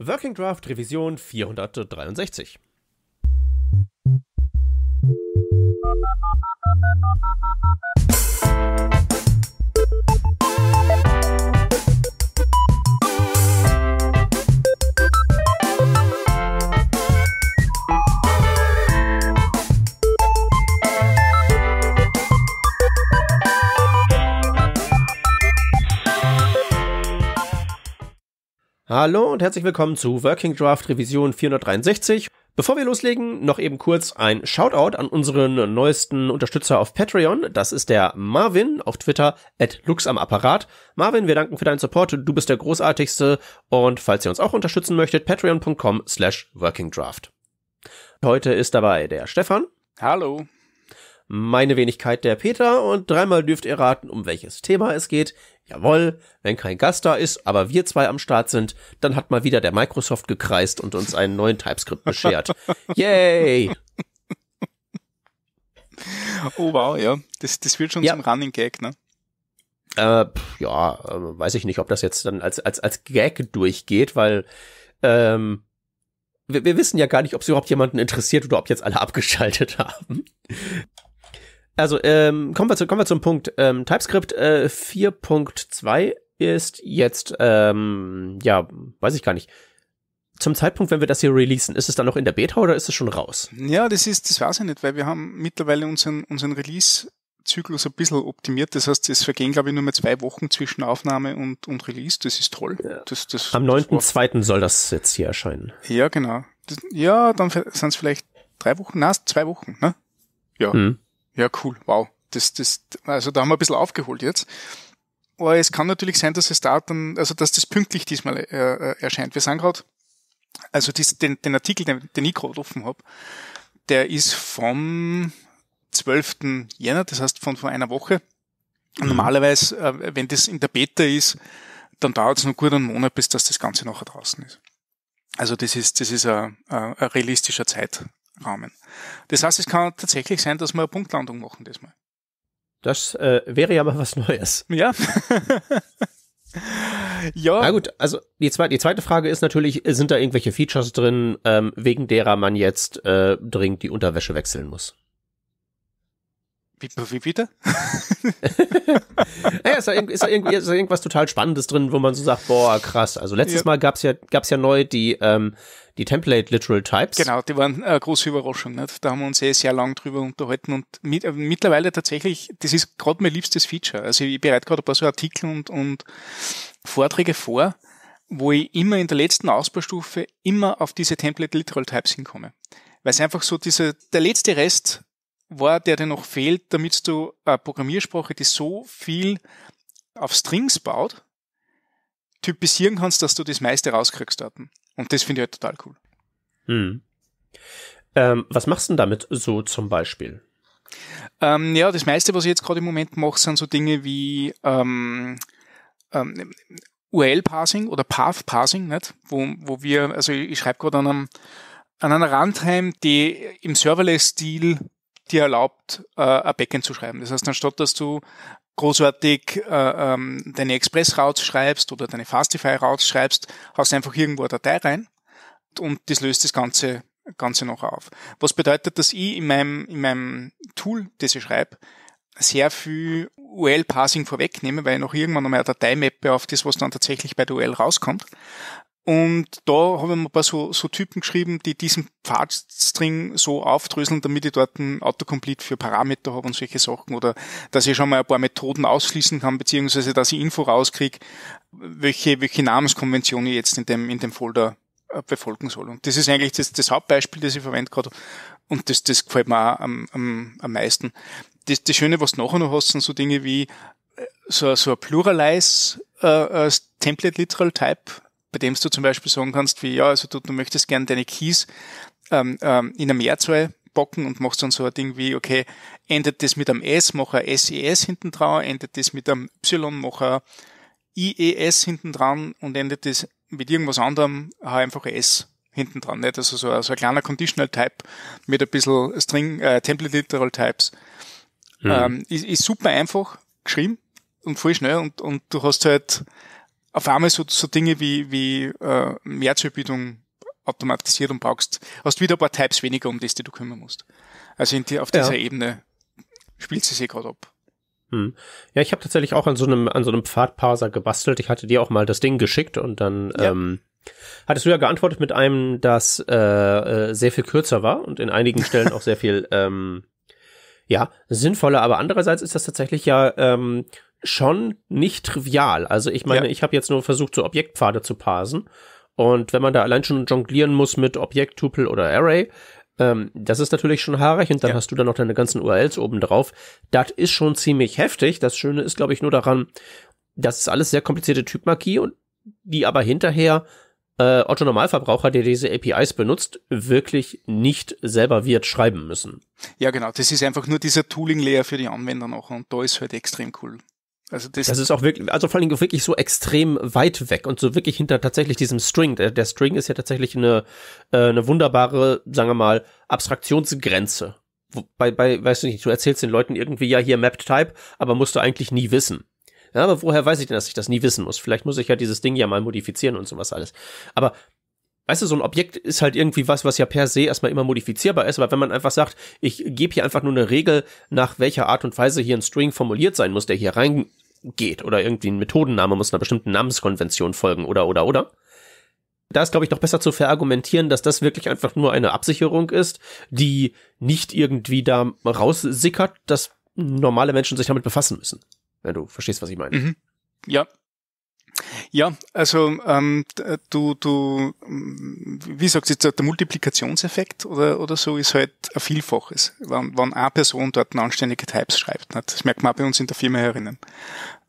Working Draft Revision 463. Hallo und herzlich willkommen zu Working Draft Revision 463. Bevor wir loslegen, noch eben kurz ein Shoutout an unseren neuesten Unterstützer auf Patreon. Das ist der Marvin auf Twitter at luxamapparat. Marvin, wir danken für deinen Support. Du bist der großartigste. Und falls ihr uns auch unterstützen möchtet, patreon.com slash workingdraft. Heute ist dabei der Stefan. Hallo meine Wenigkeit der Peter und dreimal dürft ihr raten, um welches Thema es geht. Jawoll, wenn kein Gast da ist, aber wir zwei am Start sind, dann hat mal wieder der Microsoft gekreist und uns einen neuen TypeScript beschert. Yay! Oh wow, ja. Das, das wird schon ja. zum Running Gag, ne? Äh, ja, äh, weiß ich nicht, ob das jetzt dann als, als, als Gag durchgeht, weil ähm, wir, wir wissen ja gar nicht, ob es überhaupt jemanden interessiert oder ob jetzt alle abgeschaltet haben. Also ähm, kommen, wir zu, kommen wir zum Punkt. Ähm, TypeScript äh, 4.2 ist jetzt, ähm, ja, weiß ich gar nicht. Zum Zeitpunkt, wenn wir das hier releasen, ist es dann noch in der Beta oder ist es schon raus? Ja, das ist, das weiß ich nicht, weil wir haben mittlerweile unseren, unseren Release-Zyklus ein bisschen optimiert. Das heißt, es vergehen, glaube ich, nur mehr zwei Wochen zwischen Aufnahme und, und Release. Das ist toll. Ja. Das, das, Am 9.2. soll das jetzt hier erscheinen. Ja, genau. Das, ja, dann sind es vielleicht drei Wochen, Nein, zwei Wochen, ne? Ja. Hm. Ja, cool, wow. Das, das, also da haben wir ein bisschen aufgeholt jetzt. Aber es kann natürlich sein, dass es da dann, also dass das pünktlich diesmal äh, äh erscheint. Wir sind gerade, also dies, den, den Artikel, den, den ich gerade offen habe, der ist vom 12. Jänner, das heißt von vor einer Woche. Mhm. Normalerweise, äh, wenn das in der Beta ist, dann dauert es noch gut einen Monat, bis dass das Ganze nachher draußen ist. Also das ist, das ist ein, ein realistischer Zeit, Rahmen. Das heißt, es kann tatsächlich sein, dass wir eine Punktlandung machen das Mal. Das äh, wäre ja mal was Neues. Ja. ja. Na gut, also die, zwe die zweite Frage ist natürlich, sind da irgendwelche Features drin, ähm, wegen derer man jetzt äh, dringend die Unterwäsche wechseln muss? Wie, wie bitte? naja, ist da, ist, da irgendwie, ist da irgendwas total Spannendes drin, wo man so sagt, boah, krass. Also letztes ja. Mal gab's ja, gab's ja neu die ähm, die Template Literal Types. Genau, die waren eine äh, große Überraschung. Nicht? Da haben wir uns eh sehr lang drüber unterhalten und mit, äh, mittlerweile tatsächlich, das ist gerade mein liebstes Feature. Also ich bereite gerade ein paar so Artikel und, und Vorträge vor, wo ich immer in der letzten Ausbaustufe immer auf diese Template Literal Types hinkomme. Weil es einfach so dieser, der letzte Rest war, der dir noch fehlt, damit du eine Programmiersprache, die so viel auf Strings baut, typisieren kannst, dass du das meiste rauskriegst dort. Und das finde ich halt total cool. Hm. Ähm, was machst du denn damit so zum Beispiel? Ähm, ja, das meiste, was ich jetzt gerade im Moment mache, sind so Dinge wie ähm, ähm URL-Parsing oder Path-Parsing, Wo, wo wir, also ich schreibe gerade an, einem, an einer Runtime, die im Serverless-Stil dir erlaubt, äh, ein Backend zu schreiben. Das heißt, anstatt dass du großartig äh, ähm, deine Express-Routes schreibst oder deine Fastify-Routes schreibst, hast einfach irgendwo eine Datei rein und das löst das Ganze, Ganze noch auf. Was bedeutet, dass ich in meinem, in meinem Tool, das ich schreibe, sehr viel UL-Parsing vorwegnehme, weil ich noch irgendwann einmal eine Datei mappe auf das, was dann tatsächlich bei der UL rauskommt. Und da habe ich mir ein paar so, so Typen geschrieben, die diesen Pfadstring so aufdröseln, damit ich dort ein Autocomplete für Parameter habe und solche Sachen oder dass ich schon mal ein paar Methoden ausschließen kann, beziehungsweise dass ich Info rauskriege, welche, welche Namenskonvention ich jetzt in dem, in dem Folder äh, befolgen soll. Und das ist eigentlich das, das Hauptbeispiel, das ich verwende gerade. Und das, das gefällt mir auch am, am, am meisten. Das, das Schöne, was du nachher noch hast, sind so Dinge wie äh, so, so ein Pluralize äh, Template Literal Type bei dem du zum Beispiel sagen kannst, wie, ja, also du, du möchtest gerne deine Keys ähm, ähm, in einem Mehrzahl bocken und machst dann so ein Ding wie, okay, endet das mit einem S, mach ein SES e hinten dran, endet das mit einem Y, mach ein IES hinten dran und endet das mit irgendwas anderem, hau einfach ein S hinten dran. Nicht? Also so, so ein kleiner Conditional Type mit ein bisschen String, äh, Template Literal Types. Mhm. Ähm, ist, ist super einfach geschrieben und voll schnell und, und du hast halt auf einmal so, so Dinge wie, wie äh, Mehrzahlbildung automatisiert und brauchst, hast wieder ein paar Types weniger, um das, die du kümmern musst. Also in die, auf dieser ja. Ebene spielt sie sich gerade ab. Hm. Ja, ich habe tatsächlich auch an so einem an so einem Pfadparser gebastelt. Ich hatte dir auch mal das Ding geschickt und dann ja. ähm, hattest du ja geantwortet mit einem, das äh, äh, sehr viel kürzer war und in einigen Stellen auch sehr viel ähm, ja sinnvoller. Aber andererseits ist das tatsächlich ja ähm, schon nicht trivial. Also ich meine, ja. ich habe jetzt nur versucht, so Objektpfade zu parsen. Und wenn man da allein schon jonglieren muss mit Objekt, Tupel oder Array, ähm, das ist natürlich schon haarig und dann ja. hast du dann noch deine ganzen URLs oben drauf. Das ist schon ziemlich heftig. Das Schöne ist, glaube ich, nur daran, das ist alles sehr komplizierte Typmarkie und die aber hinterher äh, Otto Normalverbraucher, der diese APIs benutzt, wirklich nicht selber wird schreiben müssen. Ja, genau. Das ist einfach nur dieser Tooling-Layer für die Anwender noch und da ist halt extrem cool. Also das, das, ist auch wirklich, also vor allen Dingen wirklich so extrem weit weg und so wirklich hinter tatsächlich diesem String. Der, der String ist ja tatsächlich eine, äh, eine wunderbare, sagen wir mal, Abstraktionsgrenze. Wo, bei, bei, weißt du nicht, du erzählst den Leuten irgendwie, ja, hier Map Type, aber musst du eigentlich nie wissen. Ja, aber woher weiß ich denn, dass ich das nie wissen muss? Vielleicht muss ich ja dieses Ding ja mal modifizieren und sowas alles. Aber weißt du, so ein Objekt ist halt irgendwie was, was ja per se erstmal immer modifizierbar ist, aber wenn man einfach sagt, ich gebe hier einfach nur eine Regel, nach welcher Art und Weise hier ein String formuliert sein muss, der hier rein geht oder irgendwie ein Methodenname muss einer bestimmten Namenskonvention folgen oder oder oder. Da ist, glaube ich, noch besser zu verargumentieren, dass das wirklich einfach nur eine Absicherung ist, die nicht irgendwie da raussickert, dass normale Menschen sich damit befassen müssen. Wenn du verstehst, was ich meine. Mhm. Ja, ja, also ähm, äh, du, du, mm, wie sagst du jetzt, äh, der Multiplikationseffekt oder, oder so ist halt ein Vielfaches, wenn, wenn eine Person dort anständige Types schreibt. Nicht? Das merkt man auch bei uns in der Firma herinnen.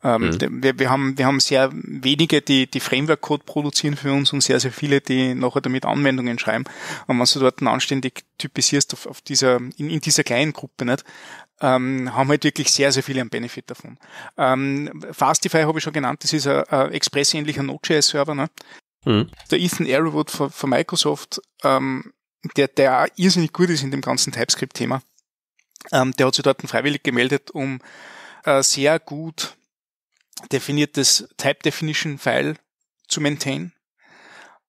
Ähm, mhm. wir, wir, haben, wir haben sehr wenige, die, die Framework-Code produzieren für uns und sehr, sehr viele, die nachher damit Anwendungen schreiben. Und wenn du dort anständig typisierst auf, auf dieser, in, in dieser kleinen Gruppe, nicht, ähm, haben halt wirklich sehr, sehr viele einen Benefit davon. Ähm, Fastify habe ich schon genannt, das ist ein, ein express Node.js-Server. Ne? Mhm. Der Ethan Arrowwood von, von Microsoft, ähm, der, der irrsinnig gut ist in dem ganzen TypeScript-Thema, ähm, der hat sich dort freiwillig gemeldet, um ein sehr gut definiertes Type Definition File zu maintain.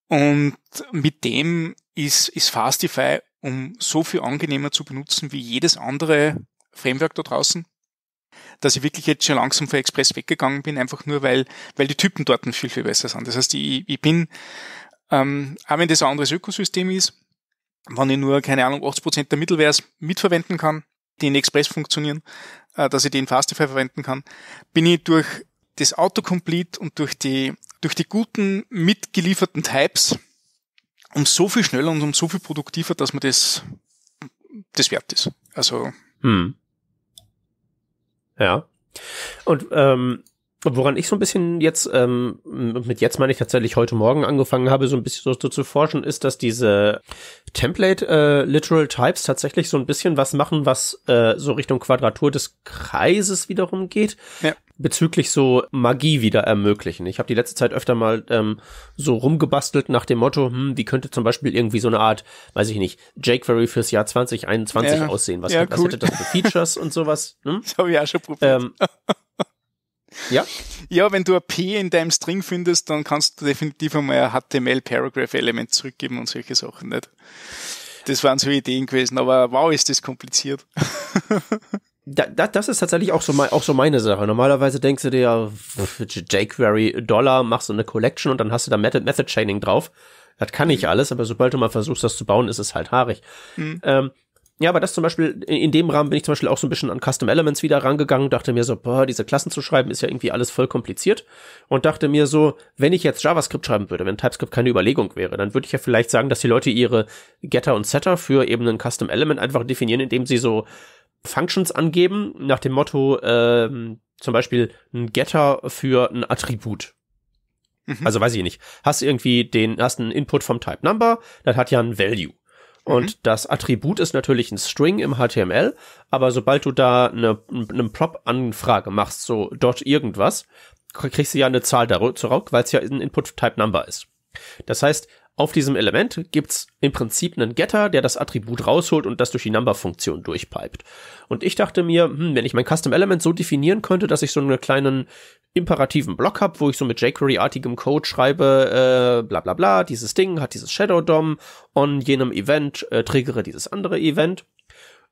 Und mit dem ist, ist Fastify um so viel angenehmer zu benutzen wie jedes andere Framework da draußen, dass ich wirklich jetzt schon langsam von Express weggegangen bin, einfach nur weil, weil die Typen dort viel, viel besser sind. Das heißt, ich, ich bin, ähm, auch wenn das ein anderes Ökosystem ist, wenn ich nur, keine Ahnung, 80% der Mittelwares mitverwenden kann, die in Express funktionieren, äh, dass ich die in Fastify verwenden kann, bin ich durch das Autocomplete und durch die, durch die guten mitgelieferten Types um so viel schneller und um so viel produktiver, dass man das, das wert ist. Also, hm. Ja. Und ähm, woran ich so ein bisschen jetzt, ähm, mit jetzt meine ich tatsächlich heute Morgen angefangen habe, so ein bisschen so, so zu forschen, ist, dass diese Template äh, Literal Types tatsächlich so ein bisschen was machen, was äh, so Richtung Quadratur des Kreises wiederum geht. Ja bezüglich so Magie wieder ermöglichen. Ich habe die letzte Zeit öfter mal ähm, so rumgebastelt nach dem Motto, hm, wie könnte zum Beispiel irgendwie so eine Art, weiß ich nicht, jQuery fürs Jahr 2021 ja. aussehen? Was, ja, was cool. hätte das für Features und sowas? Hm? Das habe ich auch schon probiert. Ähm, ja? Ja, wenn du ein P in deinem String findest, dann kannst du definitiv einmal ein HTML-Paragraph-Element zurückgeben und solche Sachen nicht. Das waren so Ideen gewesen, aber wow, ist das kompliziert. da, da, das ist tatsächlich auch so, mein, auch so meine Sache. Normalerweise denkst du dir ja, jQuery Dollar, machst du eine Collection und dann hast du da Method, Method Chaining drauf. Das kann ich mhm. alles, aber sobald du mal versuchst, das zu bauen, ist es halt haarig. Mhm. Ähm, ja, aber das zum Beispiel, in dem Rahmen bin ich zum Beispiel auch so ein bisschen an Custom Elements wieder rangegangen, dachte mir so, boah, diese Klassen zu schreiben ist ja irgendwie alles voll kompliziert und dachte mir so, wenn ich jetzt JavaScript schreiben würde, wenn TypeScript keine Überlegung wäre, dann würde ich ja vielleicht sagen, dass die Leute ihre Getter und Setter für eben einen Custom Element einfach definieren, indem sie so Functions angeben, nach dem Motto ähm, zum Beispiel ein Getter für ein Attribut. Mhm. Also weiß ich nicht. Hast irgendwie den, hast einen Input vom Type Number, das hat ja ein Value. Und mhm. das Attribut ist natürlich ein String im HTML, aber sobald du da eine, eine Prop-Anfrage machst, so dort irgendwas, kriegst du ja eine Zahl zurück, weil es ja ein Input-Type-Number ist. Das heißt, auf diesem Element gibt's im Prinzip einen Getter, der das Attribut rausholt und das durch die Number-Funktion durchpipet. Und ich dachte mir, hm, wenn ich mein Custom-Element so definieren könnte, dass ich so einen kleinen imperativen Block habe, wo ich so mit jQuery-artigem Code schreibe, äh, bla bla bla, dieses Ding hat dieses Shadow DOM, on jenem Event äh, triggere dieses andere Event,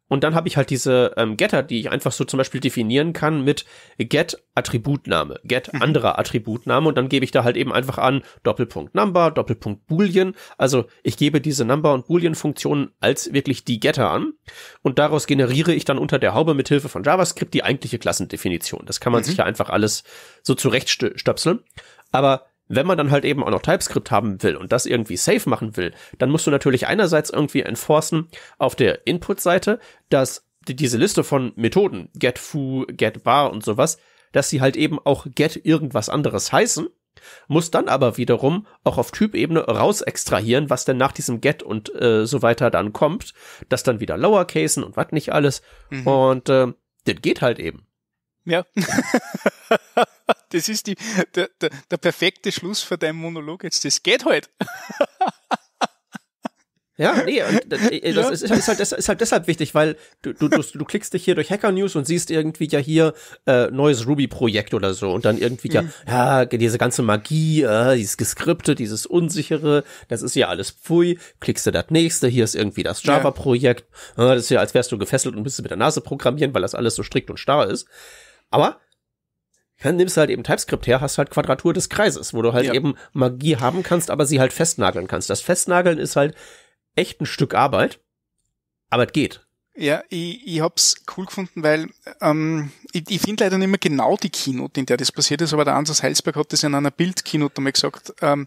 und dann habe ich halt diese ähm, Getter, die ich einfach so zum Beispiel definieren kann mit get Attributname, mhm. get anderer Attributname und dann gebe ich da halt eben einfach an Doppelpunkt Number, Doppelpunkt Boolean. Also ich gebe diese Number und Boolean Funktionen als wirklich die Getter an und daraus generiere ich dann unter der Haube mit Hilfe von JavaScript die eigentliche Klassendefinition. Das kann man mhm. sich ja einfach alles so zurechtstöpseln. Aber wenn man dann halt eben auch noch TypeScript haben will und das irgendwie safe machen will, dann musst du natürlich einerseits irgendwie enforcen auf der Input-Seite, dass die, diese Liste von Methoden, get foo, get bar und sowas, dass sie halt eben auch get irgendwas anderes heißen, muss dann aber wiederum auch auf Typebene raus extrahieren, was denn nach diesem get und äh, so weiter dann kommt, das dann wieder lowercasen und was nicht alles mhm. und äh, das geht halt eben. Ja. das ist die, der, der, der perfekte Schluss für deinen Monolog jetzt. Das geht halt. Ja, nee, äh, äh, das, ja. Ist, ist, halt, ist, halt, deshalb wichtig, weil du, du, du, du klickst dich hier durch Hacker News und siehst irgendwie ja hier äh, neues Ruby-Projekt oder so und dann irgendwie mhm. ja, ja, diese ganze Magie, äh, dieses Geskripte, dieses Unsichere, das ist ja alles Pfui, klickst du das nächste, hier ist irgendwie das Java-Projekt, ja. das ist ja, als wärst du gefesselt und müsstest mit der Nase programmieren, weil das alles so strikt und starr ist. Aber dann nimmst du halt eben TypeScript her, hast halt Quadratur des Kreises, wo du halt ja. eben Magie haben kannst, aber sie halt festnageln kannst. Das Festnageln ist halt echt ein Stück Arbeit, aber es geht. Ja, ich, ich hab's cool gefunden, weil ähm, ich, ich finde leider nicht mehr genau die Keynote, in der das passiert ist, aber der Ansatz Heilsberg hat das in einer Bild-Keynote einmal gesagt. Ähm,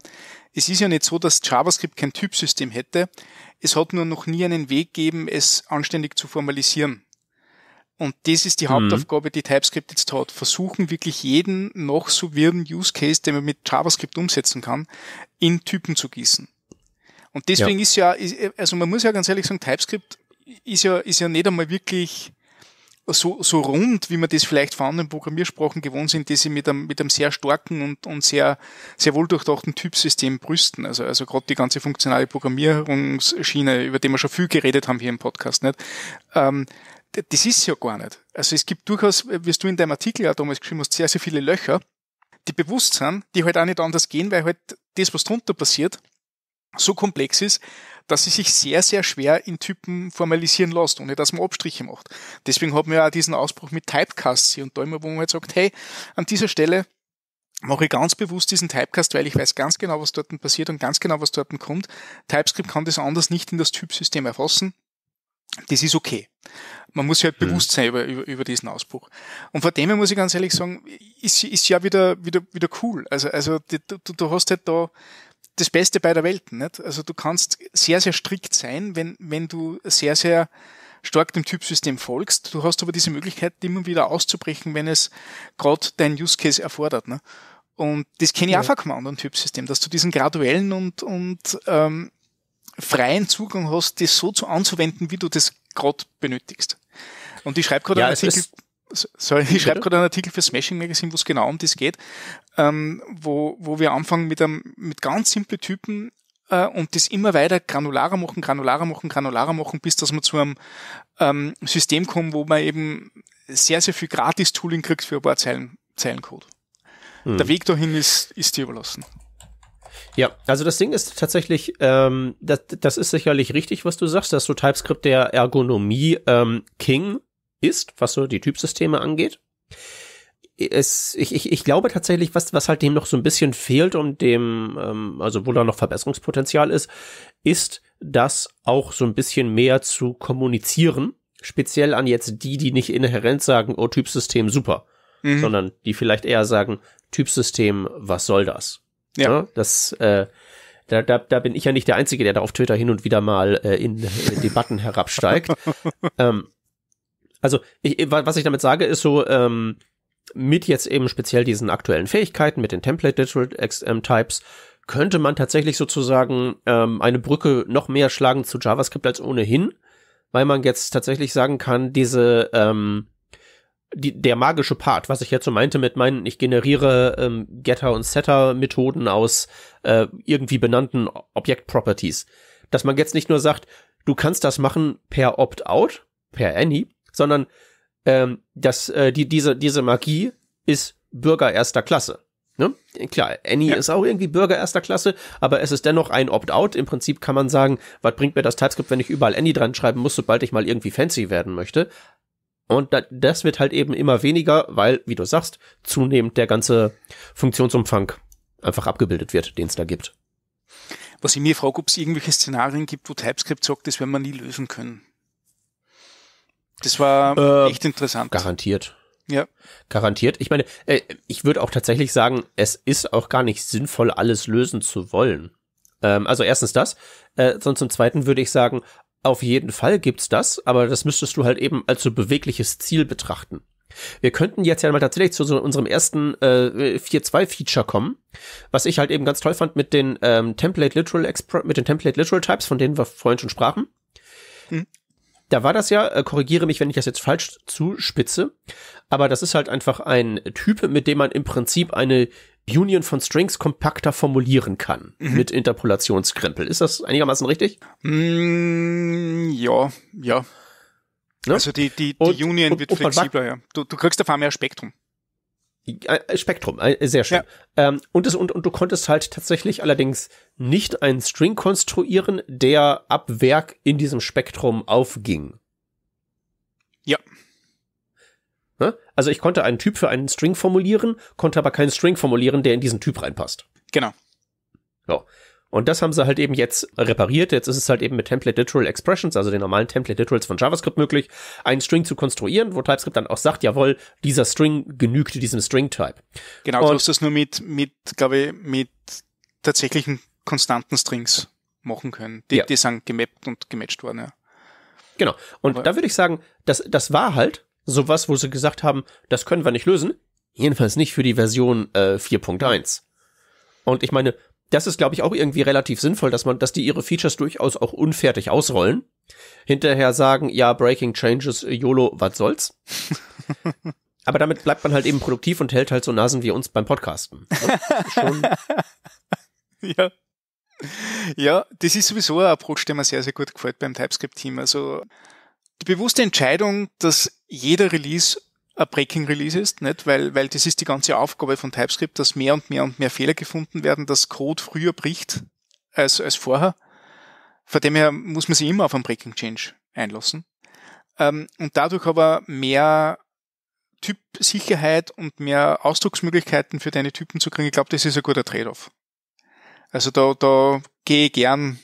es ist ja nicht so, dass JavaScript kein Typsystem hätte. Es hat nur noch nie einen Weg gegeben, es anständig zu formalisieren. Und das ist die mhm. Hauptaufgabe, die TypeScript jetzt hat. Versuchen wirklich jeden noch so wirren Use Case, den man mit JavaScript umsetzen kann, in Typen zu gießen. Und deswegen ja. ist ja, also man muss ja ganz ehrlich sagen, TypeScript ist ja, ist ja nicht einmal wirklich so, so rund, wie man das vielleicht von anderen Programmiersprachen gewohnt sind, die sie mit einem, mit einem sehr starken und, und sehr, sehr wohldurchdachten Typsystem brüsten. Also, also gerade die ganze funktionale Programmierungsschiene, über die wir schon viel geredet haben hier im Podcast, nicht? Ähm, das ist ja gar nicht. Also es gibt durchaus, wie du in deinem Artikel ja damals geschrieben hast, sehr, sehr viele Löcher, die bewusst sind, die halt auch nicht anders gehen, weil halt das, was drunter passiert, so komplex ist, dass sie sich sehr, sehr schwer in Typen formalisieren lässt, ohne dass man Abstriche macht. Deswegen haben wir ja diesen Ausbruch mit Typecasts hier und da immer, wo man halt sagt, hey, an dieser Stelle mache ich ganz bewusst diesen Typecast, weil ich weiß ganz genau, was dort passiert und ganz genau, was dort kommt. TypeScript kann das anders nicht in das Typsystem erfassen. Das ist okay. Man muss halt mhm. bewusst sein über, über, über diesen Ausbruch. Und vor dem her muss ich ganz ehrlich sagen, ist, ist ja wieder, wieder, wieder cool. Also, also du, du, du hast halt da das Beste beider Welten. Nicht? Also du kannst sehr, sehr strikt sein, wenn, wenn du sehr, sehr stark dem Typsystem folgst. Du hast aber diese Möglichkeit, immer wieder auszubrechen, wenn es gerade dein Use Case erfordert. Ne? Und das kenne ich ja. auch von Command und Typsystem, dass du diesen graduellen und, und ähm, freien Zugang hast, das so zu anzuwenden, wie du das gerade benötigst. Und ich schreibe gerade ja, einen Artikel. Sorry, ich schreibe gerade einen Artikel für Smashing Magazine, wo es genau um das geht, ähm, wo, wo wir anfangen mit, einem, mit ganz simple Typen äh, und das immer weiter granularer machen, granularer machen, granularer machen, bis dass wir zu einem ähm, System kommen, wo man eben sehr, sehr viel Gratis-Tooling kriegt für ein paar Zeilen, Zeilencode. Mhm. Der Weg dahin ist, ist dir überlassen. Ja, also das Ding ist tatsächlich, ähm, das, das ist sicherlich richtig, was du sagst, dass so TypeScript der Ergonomie ähm, King ist, was so die Typsysteme angeht. Es, ich, ich, ich glaube tatsächlich, was, was halt dem noch so ein bisschen fehlt und dem, ähm, also wo da noch Verbesserungspotenzial ist, ist das auch so ein bisschen mehr zu kommunizieren, speziell an jetzt die, die nicht inhärent sagen, oh, Typsystem super, mhm. sondern die vielleicht eher sagen, Typsystem, was soll das? Ja. Ne? das, äh, da, da, da bin ich ja nicht der Einzige, der da auf Twitter hin und wieder mal äh, in, in Debatten herabsteigt. ähm, also, ich, was ich damit sage, ist so, ähm, mit jetzt eben speziell diesen aktuellen Fähigkeiten, mit den Template Digital ähm, Types, könnte man tatsächlich sozusagen ähm, eine Brücke noch mehr schlagen zu JavaScript als ohnehin, weil man jetzt tatsächlich sagen kann, diese ähm, die, der magische Part, was ich jetzt so meinte mit meinen, ich generiere ähm, Getter- und Setter-Methoden aus äh, irgendwie benannten Objekt-Properties. Dass man jetzt nicht nur sagt, du kannst das machen per Opt-out, per Any, sondern ähm, dass äh, die, diese, diese Magie ist Bürger erster Klasse. Ne? Klar, Any ja. ist auch irgendwie Bürger erster Klasse, aber es ist dennoch ein Opt-out. Im Prinzip kann man sagen, was bringt mir das TypeScript, wenn ich überall Any dran schreiben muss, sobald ich mal irgendwie fancy werden möchte? Und das wird halt eben immer weniger, weil, wie du sagst, zunehmend der ganze Funktionsumfang einfach abgebildet wird, den es da gibt. Was ich mir frage, ob es irgendwelche Szenarien gibt, wo TypeScript sagt, das werden wir nie lösen können. Das war äh, echt interessant. Garantiert. Ja. Garantiert. Ich meine, äh, ich würde auch tatsächlich sagen, es ist auch gar nicht sinnvoll, alles lösen zu wollen. Ähm, also erstens das. Äh, sonst zum Zweiten würde ich sagen, auf jeden Fall gibt's das, aber das müsstest du halt eben als so bewegliches Ziel betrachten. Wir könnten jetzt ja mal tatsächlich zu so unserem ersten äh, 4.2-Feature kommen, was ich halt eben ganz toll fand mit den ähm, Template Literal Expr mit den Template Literal Types, von denen wir vorhin schon sprachen. Hm. Da war das ja, äh, korrigiere mich, wenn ich das jetzt falsch zuspitze, aber das ist halt einfach ein Typ, mit dem man im Prinzip eine Union von Strings kompakter formulieren kann mhm. mit Interpolationskrempel. Ist das einigermaßen richtig? Mm, ja, ja. Ne? Also die, die, die und, Union und, wird und flexibler, ja. Du, du kriegst auf einmal mehr Spektrum. Äh, äh, Spektrum, äh, sehr schön. Ja. Ähm, und, das, und, und du konntest halt tatsächlich allerdings nicht einen String konstruieren, der ab Werk in diesem Spektrum aufging. Ja, also ich konnte einen Typ für einen String formulieren, konnte aber keinen String formulieren, der in diesen Typ reinpasst. Genau. So. Und das haben sie halt eben jetzt repariert. Jetzt ist es halt eben mit Template Literal Expressions, also den normalen Template Literals von JavaScript möglich, einen String zu konstruieren, wo TypeScript dann auch sagt, jawohl, dieser String genügt diesem String-Type. Genau, du hast das nur mit, mit, glaube ich, mit tatsächlichen konstanten Strings machen können. Die, ja. die sind gemappt und gematcht worden, ja. Genau. Und aber da würde ich sagen, das, das war halt sowas, wo sie gesagt haben, das können wir nicht lösen. Jedenfalls nicht für die Version äh, 4.1. Und ich meine, das ist, glaube ich, auch irgendwie relativ sinnvoll, dass man, dass die ihre Features durchaus auch unfertig ausrollen. Hinterher sagen, ja, Breaking Changes, äh, YOLO, was soll's? Aber damit bleibt man halt eben produktiv und hält halt so Nasen wie uns beim Podcasten. ja. Ja, das ist sowieso ein Approach, der mir sehr, sehr gut gefällt beim TypeScript-Team. Also die bewusste Entscheidung, dass jeder Release ein Breaking Release ist, nicht? Weil, weil das ist die ganze Aufgabe von TypeScript, dass mehr und mehr und mehr Fehler gefunden werden, dass Code früher bricht als, als vorher. Von dem her muss man sich immer auf einen Breaking Change einlassen. Ähm, und dadurch aber mehr Typsicherheit und mehr Ausdrucksmöglichkeiten für deine Typen zu kriegen, ich glaube, das ist ein guter Trade-off. Also da, da gehe ich gern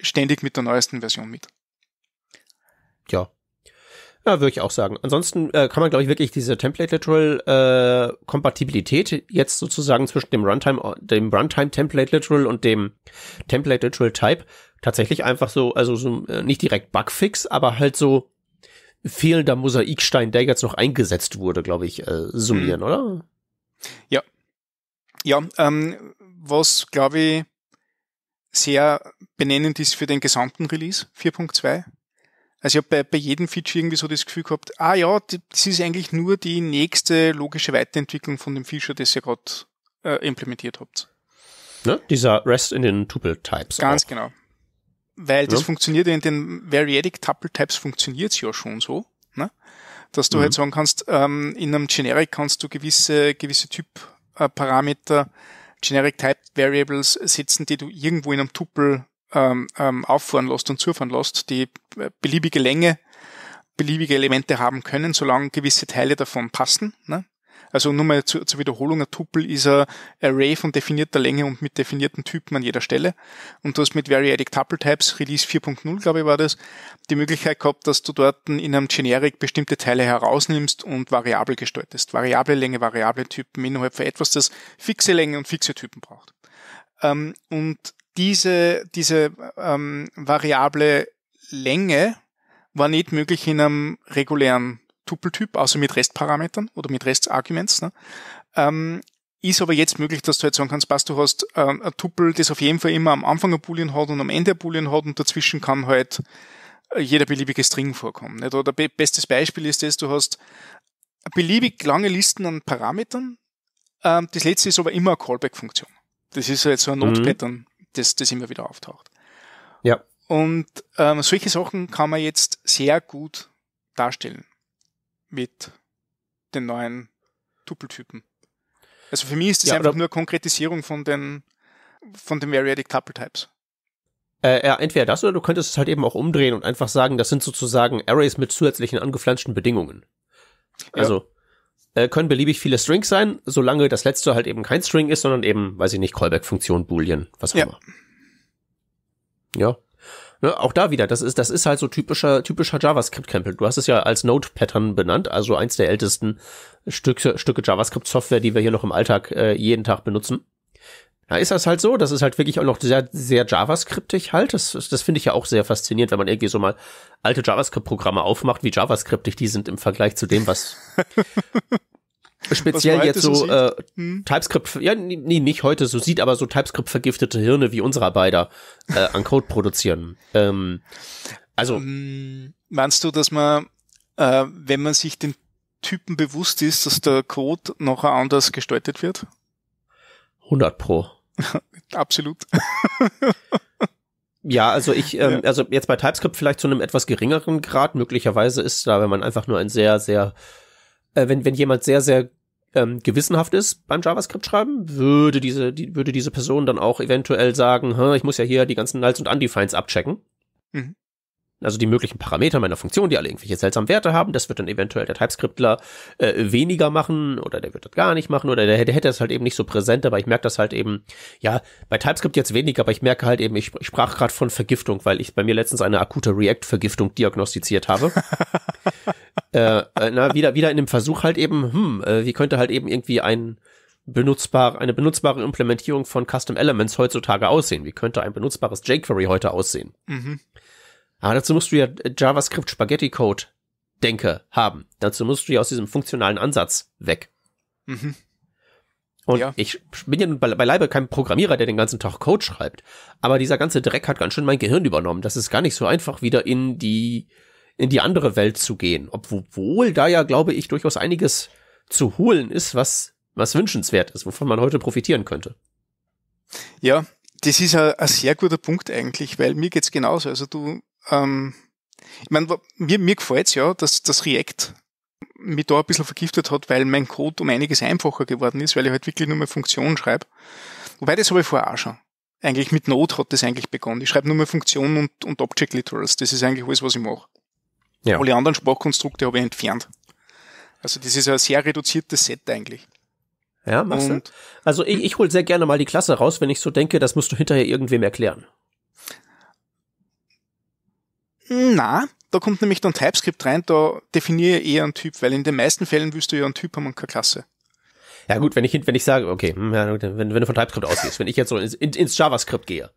ständig mit der neuesten Version mit ja. Ja, würde ich auch sagen. Ansonsten äh, kann man, glaube ich, wirklich diese Template-Literal-Kompatibilität äh, jetzt sozusagen zwischen dem Runtime, dem Runtime-Template-Literal und dem Template-Literal-Type tatsächlich einfach so, also so, äh, nicht direkt Bugfix, aber halt so fehlender Mosaikstein, der jetzt noch eingesetzt wurde, glaube ich, äh, summieren, mhm. oder? Ja. Ja, ähm, was, glaube ich, sehr benennend ist für den gesamten Release 4.2 also ich habe bei, bei jedem Feature irgendwie so das Gefühl gehabt, ah ja, das ist eigentlich nur die nächste logische Weiterentwicklung von dem Feature, das ihr gerade äh, implementiert habt. Ne? Dieser REST in den Tuple-Types. Ganz auch. genau. Weil das ja. funktioniert in den Variadic Tuple-Types funktioniert's ja schon so, ne? dass du mhm. halt sagen kannst, ähm, in einem Generic kannst du gewisse, gewisse Typ-Parameter, äh, Generic Type Variables setzen, die du irgendwo in einem Tuple ähm, ähm, auffahren lässt und zufahren lässt, die äh, beliebige Länge, beliebige Elemente haben können, solange gewisse Teile davon passen. Ne? Also nur mal zu, zur Wiederholung, ein Tupel ist ein Array von definierter Länge und mit definierten Typen an jeder Stelle. Und du hast mit Variadic Tuple Types, Release 4.0, glaube ich, war das, die Möglichkeit gehabt, dass du dort in einem Generic bestimmte Teile herausnimmst und variabel gestaltest. Variable Länge, variable Typen innerhalb von etwas, das fixe Länge und fixe Typen braucht. Ähm, und diese, diese ähm, variable Länge war nicht möglich in einem regulären Tupeltyp, außer mit Restparametern oder mit Restarguments. Ne? Ähm, ist aber jetzt möglich, dass du jetzt halt sagen kannst, passt, du hast äh, ein Tupel, das auf jeden Fall immer am Anfang ein Boolean hat und am Ende ein Boolean hat und dazwischen kann halt äh, jeder beliebige String vorkommen. Nicht? Oder be bestes Beispiel ist das, du hast beliebig lange Listen an Parametern. Ähm, das letzte ist aber immer eine Callback-Funktion. Das ist halt so ein mhm. Node-Pattern das, das immer wieder auftaucht. Ja. Und ähm, solche Sachen kann man jetzt sehr gut darstellen mit den neuen Tupeltypen. Also für mich ist das ja, einfach nur Konkretisierung von den, von den Variadic Tuple Types. Äh, ja, entweder das oder du könntest es halt eben auch umdrehen und einfach sagen, das sind sozusagen Arrays mit zusätzlichen angeflanschten Bedingungen. Also, äh, können beliebig viele Strings sein, solange das letzte halt eben kein String ist, sondern eben, weiß ich nicht, Callback-Funktion, Boolean, was auch immer. Ja. Ne, auch da wieder, das ist, das ist halt so typischer, typischer JavaScript-Campbell. Du hast es ja als Node-Pattern benannt, also eins der ältesten Stücke, Stücke JavaScript-Software, die wir hier noch im Alltag äh, jeden Tag benutzen. Ja, ist das halt so. Das ist halt wirklich auch noch sehr, sehr JavaScriptig halt. Das, das finde ich ja auch sehr faszinierend, wenn man irgendwie so mal alte JavaScript-Programme aufmacht, wie JavaScriptig die sind im Vergleich zu dem, was speziell was jetzt so äh, hm? TypeScript, ja, nee, nicht heute so sieht, aber so TypeScript vergiftete Hirne wie unsere Arbeiter äh, an Code produzieren. Ähm, also. Ähm, meinst du, dass man, äh, wenn man sich den Typen bewusst ist, dass der Code noch anders gestaltet wird? 100 pro. Absolut. ja, also ich, ähm, ja. also jetzt bei TypeScript vielleicht zu einem etwas geringeren Grad. Möglicherweise ist da, wenn man einfach nur ein sehr, sehr, äh, wenn, wenn jemand sehr, sehr ähm, gewissenhaft ist beim JavaScript schreiben, würde diese, die, würde diese Person dann auch eventuell sagen, ich muss ja hier die ganzen Nulls und Undefines abchecken. Mhm also die möglichen Parameter meiner Funktion, die alle irgendwelche seltsamen Werte haben. Das wird dann eventuell der TypeScriptler äh, weniger machen oder der wird das gar nicht machen oder der, der hätte das halt eben nicht so präsent, aber ich merke das halt eben, ja, bei TypeScript jetzt weniger, aber ich merke halt eben, ich, ich sprach gerade von Vergiftung, weil ich bei mir letztens eine akute React-Vergiftung diagnostiziert habe. Äh, äh, na, wieder, wieder in dem Versuch halt eben, hm, äh, wie könnte halt eben irgendwie ein benutzbar, eine benutzbare Implementierung von Custom Elements heutzutage aussehen? Wie könnte ein benutzbares jQuery heute aussehen? Mhm. Aber dazu musst du ja JavaScript Spaghetti Code Denke haben. Dazu musst du ja aus diesem funktionalen Ansatz weg. Mhm. Und ja. ich bin ja beileibe kein Programmierer, der den ganzen Tag Code schreibt. Aber dieser ganze Dreck hat ganz schön mein Gehirn übernommen. Das ist gar nicht so einfach, wieder in die, in die andere Welt zu gehen. Obwohl da ja, glaube ich, durchaus einiges zu holen ist, was, was wünschenswert ist, wovon man heute profitieren könnte. Ja, das ist ein, ein sehr guter Punkt eigentlich, weil mir geht's genauso. Also du ähm, ich meine, mir, mir gefällt's ja, dass das React mich da ein bisschen vergiftet hat, weil mein Code um einiges einfacher geworden ist, weil ich halt wirklich nur mehr Funktionen schreibe. Wobei das habe ich vorher auch schon. Eigentlich mit Node hat das eigentlich begonnen. Ich schreibe nur mehr Funktionen und, und Object Literals. Das ist eigentlich alles, was ich mache. Ja. Alle anderen Sprachkonstrukte habe ich entfernt. Also das ist ein sehr reduziertes Set eigentlich. Ja, machst und, du? Also ich, ich hole sehr gerne mal die Klasse raus, wenn ich so denke, das musst du hinterher irgendwem erklären. Na, da kommt nämlich dann TypeScript rein, da definiere ich eher einen Typ, weil in den meisten Fällen wirst du ja einen Typ haben und keine Klasse. Ja gut, wenn ich, wenn ich sage, okay, hm, wenn, wenn du von TypeScript ausgehst, wenn ich jetzt so ins, ins JavaScript gehe,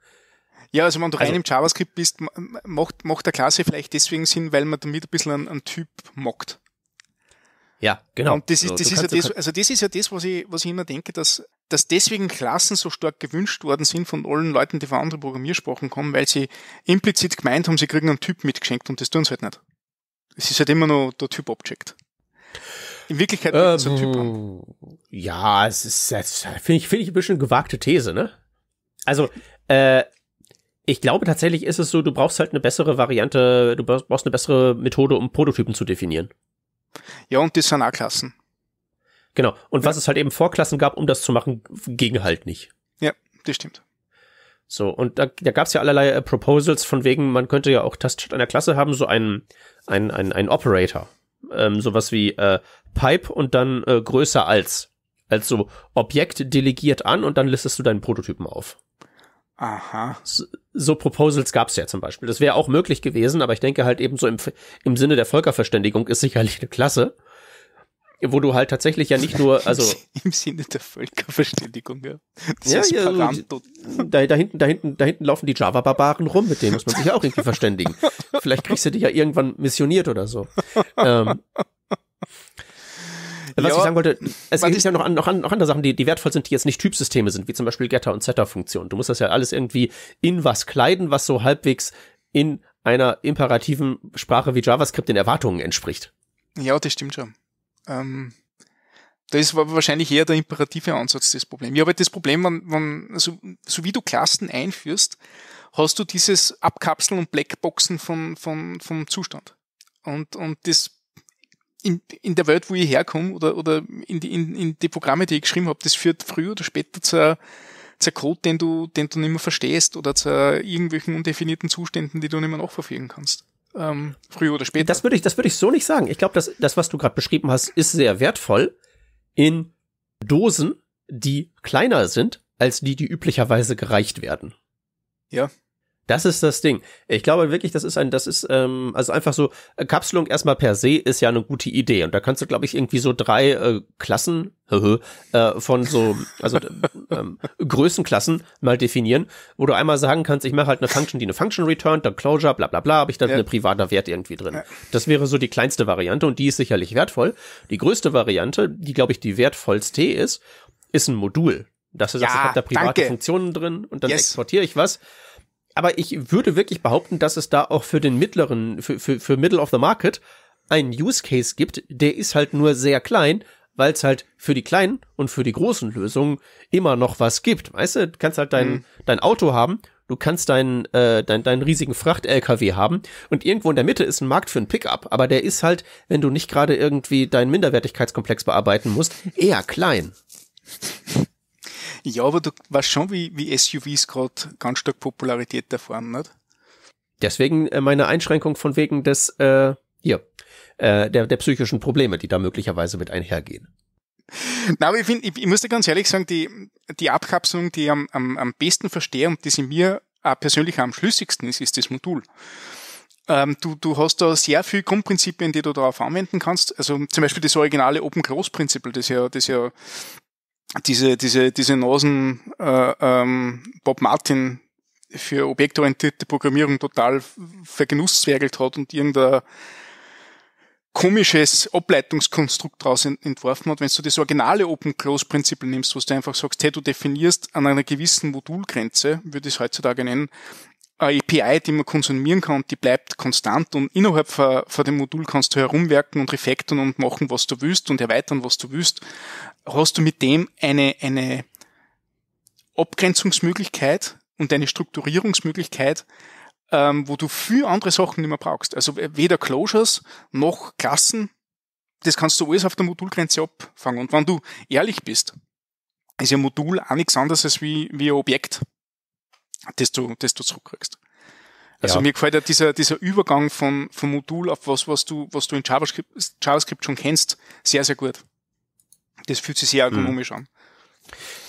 ja, also wenn du rein also, im JavaScript bist, macht, macht der Klasse vielleicht deswegen Sinn, weil man damit ein bisschen einen, einen Typ mockt. Ja, genau. Und das ist, das ist ja das, also das ist ja das, was ich, was ich immer denke, dass dass deswegen Klassen so stark gewünscht worden sind von allen Leuten, die von anderen Programmiersprachen kommen, weil sie implizit gemeint haben, sie kriegen einen Typ mitgeschenkt und das tun sie halt nicht. Es ist halt immer noch der Typ Object. In Wirklichkeit ähm, so ein Typ Haben. Ähm, ja, es ist, finde ich, finde ich ein bisschen gewagte These, ne? Also, äh, ich glaube tatsächlich ist es so, du brauchst halt eine bessere Variante, du brauchst eine bessere Methode, um Prototypen zu definieren. Ja, und das sind auch Klassen. Genau. Und ja. was es halt eben Vorklassen gab, um das zu machen, ging halt nicht. Ja, das stimmt. So, und da, da gab es ja allerlei äh, Proposals von wegen, man könnte ja auch statt einer Klasse haben, so einen, einen, einen, einen Operator. Ähm, sowas wie äh, Pipe und dann äh, größer als. Also Objekt delegiert an und dann listest du deinen Prototypen auf. Aha. So, so Proposals gab es ja zum Beispiel. Das wäre auch möglich gewesen, aber ich denke halt eben so im, im Sinne der Völkerverständigung ist sicherlich eine Klasse wo du halt tatsächlich ja nicht nur, also. Im Sinne der Völkerverständigung, ja. Das ja, ja da, da, hinten, da hinten, da hinten laufen die Java-Barbaren rum, mit denen muss man sich ja auch irgendwie verständigen. Vielleicht kriegst du dich ja irgendwann missioniert oder so. Ähm, was ja, ich sagen wollte, es gibt ja noch, an, noch, an, noch andere Sachen, die, die wertvoll sind, die jetzt nicht Typsysteme sind, wie zum Beispiel Getter- und Setter-Funktionen. Du musst das ja alles irgendwie in was kleiden, was so halbwegs in einer imperativen Sprache wie JavaScript den Erwartungen entspricht. Ja, das stimmt schon. Ähm, da ist wahrscheinlich eher der imperative Ansatz das Problem. Ja, aber das Problem, wenn, wenn so, also, so wie du Klassen einführst, hast du dieses Abkapseln und Blackboxen von, von, vom Zustand. Und, und das in, in der Welt, wo ich herkomme oder, oder in, die, in, in die Programme, die ich geschrieben habe, das führt früher oder später zu zur Code, den du, den du nicht mehr verstehst oder zu irgendwelchen undefinierten Zuständen, die du nicht mehr nachverfolgen kannst ähm, früher oder später. Das würde ich, das würde ich so nicht sagen. Ich glaube, das, das, was du gerade beschrieben hast, ist sehr wertvoll in Dosen, die kleiner sind als die, die üblicherweise gereicht werden. Ja. Das ist das Ding. Ich glaube wirklich, das ist ein, das ist, ähm, also einfach so, äh, Kapselung erstmal per se ist ja eine gute Idee. Und da kannst du, glaube ich, irgendwie so drei äh, Klassen äh, von so, also ähm, Größenklassen mal definieren, wo du einmal sagen kannst, ich mache halt eine Function, die eine Function returnt, dann Closure, bla bla bla, habe ich dann ja. eine privater Wert irgendwie drin. Das wäre so die kleinste Variante und die ist sicherlich wertvoll. Die größte Variante, die, glaube ich, die wertvollste ist, ist ein Modul. Dass du ja, also, ich habe da private danke. Funktionen drin und dann yes. exportiere ich was aber ich würde wirklich behaupten, dass es da auch für den mittleren, für, für, für Middle of the Market einen Use Case gibt, der ist halt nur sehr klein, weil es halt für die kleinen und für die großen Lösungen immer noch was gibt. Weißt du, du kannst halt dein, mhm. dein Auto haben, du kannst deinen äh, dein, deinen riesigen Fracht-LKW haben und irgendwo in der Mitte ist ein Markt für ein Pickup, aber der ist halt, wenn du nicht gerade irgendwie deinen Minderwertigkeitskomplex bearbeiten musst, eher klein. Ja, aber du weißt schon, wie, wie SUVs gerade ganz stark Popularität erfahren, nicht? Deswegen äh, meine Einschränkung von wegen des, äh, hier, äh, der, der psychischen Probleme, die da möglicherweise mit einhergehen. Na, aber ich, finde, ich, ich muss dir ganz ehrlich sagen, die, die Abkapselung, die ich am, am, am besten verstehe und die sie mir auch persönlich am schlüssigsten ist, ist das Modul. Ähm, du, du hast da sehr viel Grundprinzipien, die du darauf anwenden kannst. Also zum Beispiel das originale Open Close Prinzip, das ja, das ja diese, diese, diese Nasen äh, ähm, Bob Martin für objektorientierte Programmierung total vergenusszwergelt hat und irgendein komisches Ableitungskonstrukt daraus entworfen hat, wenn du das originale Open-Close-Prinzip nimmst, wo du einfach sagst, hey, du definierst an einer gewissen Modulgrenze, würde ich es heutzutage nennen, eine API, die man konsumieren kann, die bleibt konstant und innerhalb von, von dem Modul kannst du herumwerken und refactoren und machen, was du willst und erweitern, was du willst. Hast du mit dem eine, eine Abgrenzungsmöglichkeit und eine Strukturierungsmöglichkeit, ähm, wo du viel andere Sachen nicht mehr brauchst. Also weder Closures noch Klassen, das kannst du alles auf der Modulgrenze abfangen. Und wenn du ehrlich bist, ist ja Modul auch nichts anderes als wie, wie ein Objekt das du, das du zurückkriegst. Also ja. mir gefällt ja dieser, dieser Übergang vom, vom Modul auf was, was du, was du in JavaScript, JavaScript schon kennst, sehr, sehr gut. Das fühlt sich sehr ergonomisch mhm. an.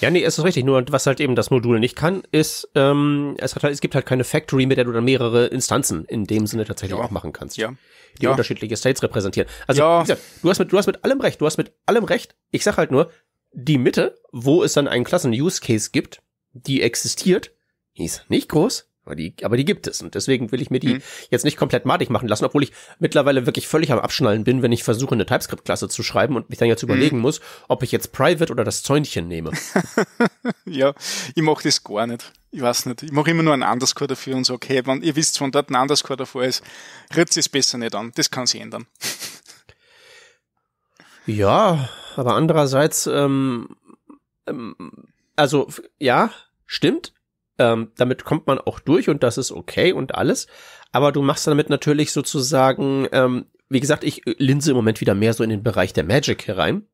Ja, nee, es ist richtig. Nur was halt eben das Modul nicht kann, ist, ähm, es, hat halt, es gibt halt keine Factory, mit der du dann mehrere Instanzen in dem Sinne tatsächlich ja. auch machen kannst, ja. die ja. unterschiedliche States repräsentieren. Also ja. gesagt, du hast mit, du hast mit allem recht. Du hast mit allem recht. Ich sag halt nur, die Mitte, wo es dann einen klassen Use Case gibt, die existiert, ist Nicht groß, aber die, aber die gibt es. Und deswegen will ich mir die mhm. jetzt nicht komplett madig machen lassen, obwohl ich mittlerweile wirklich völlig am Abschnallen bin, wenn ich versuche, eine TypeScript-Klasse zu schreiben und mich dann jetzt mhm. überlegen muss, ob ich jetzt Private oder das Zäunchen nehme. ja, ich mache das gar nicht. Ich weiß nicht. Ich mache immer nur einen Underscore dafür und sage, hey, wenn ihr wisst, wann dort ein Underscore davor ist, ritzt es besser nicht an. Das kann sich ändern. ja, aber andererseits, ähm, ähm also ja, stimmt. Ähm, damit kommt man auch durch und das ist okay und alles. Aber du machst damit natürlich sozusagen, ähm, wie gesagt, ich linse im Moment wieder mehr so in den Bereich der Magic herein.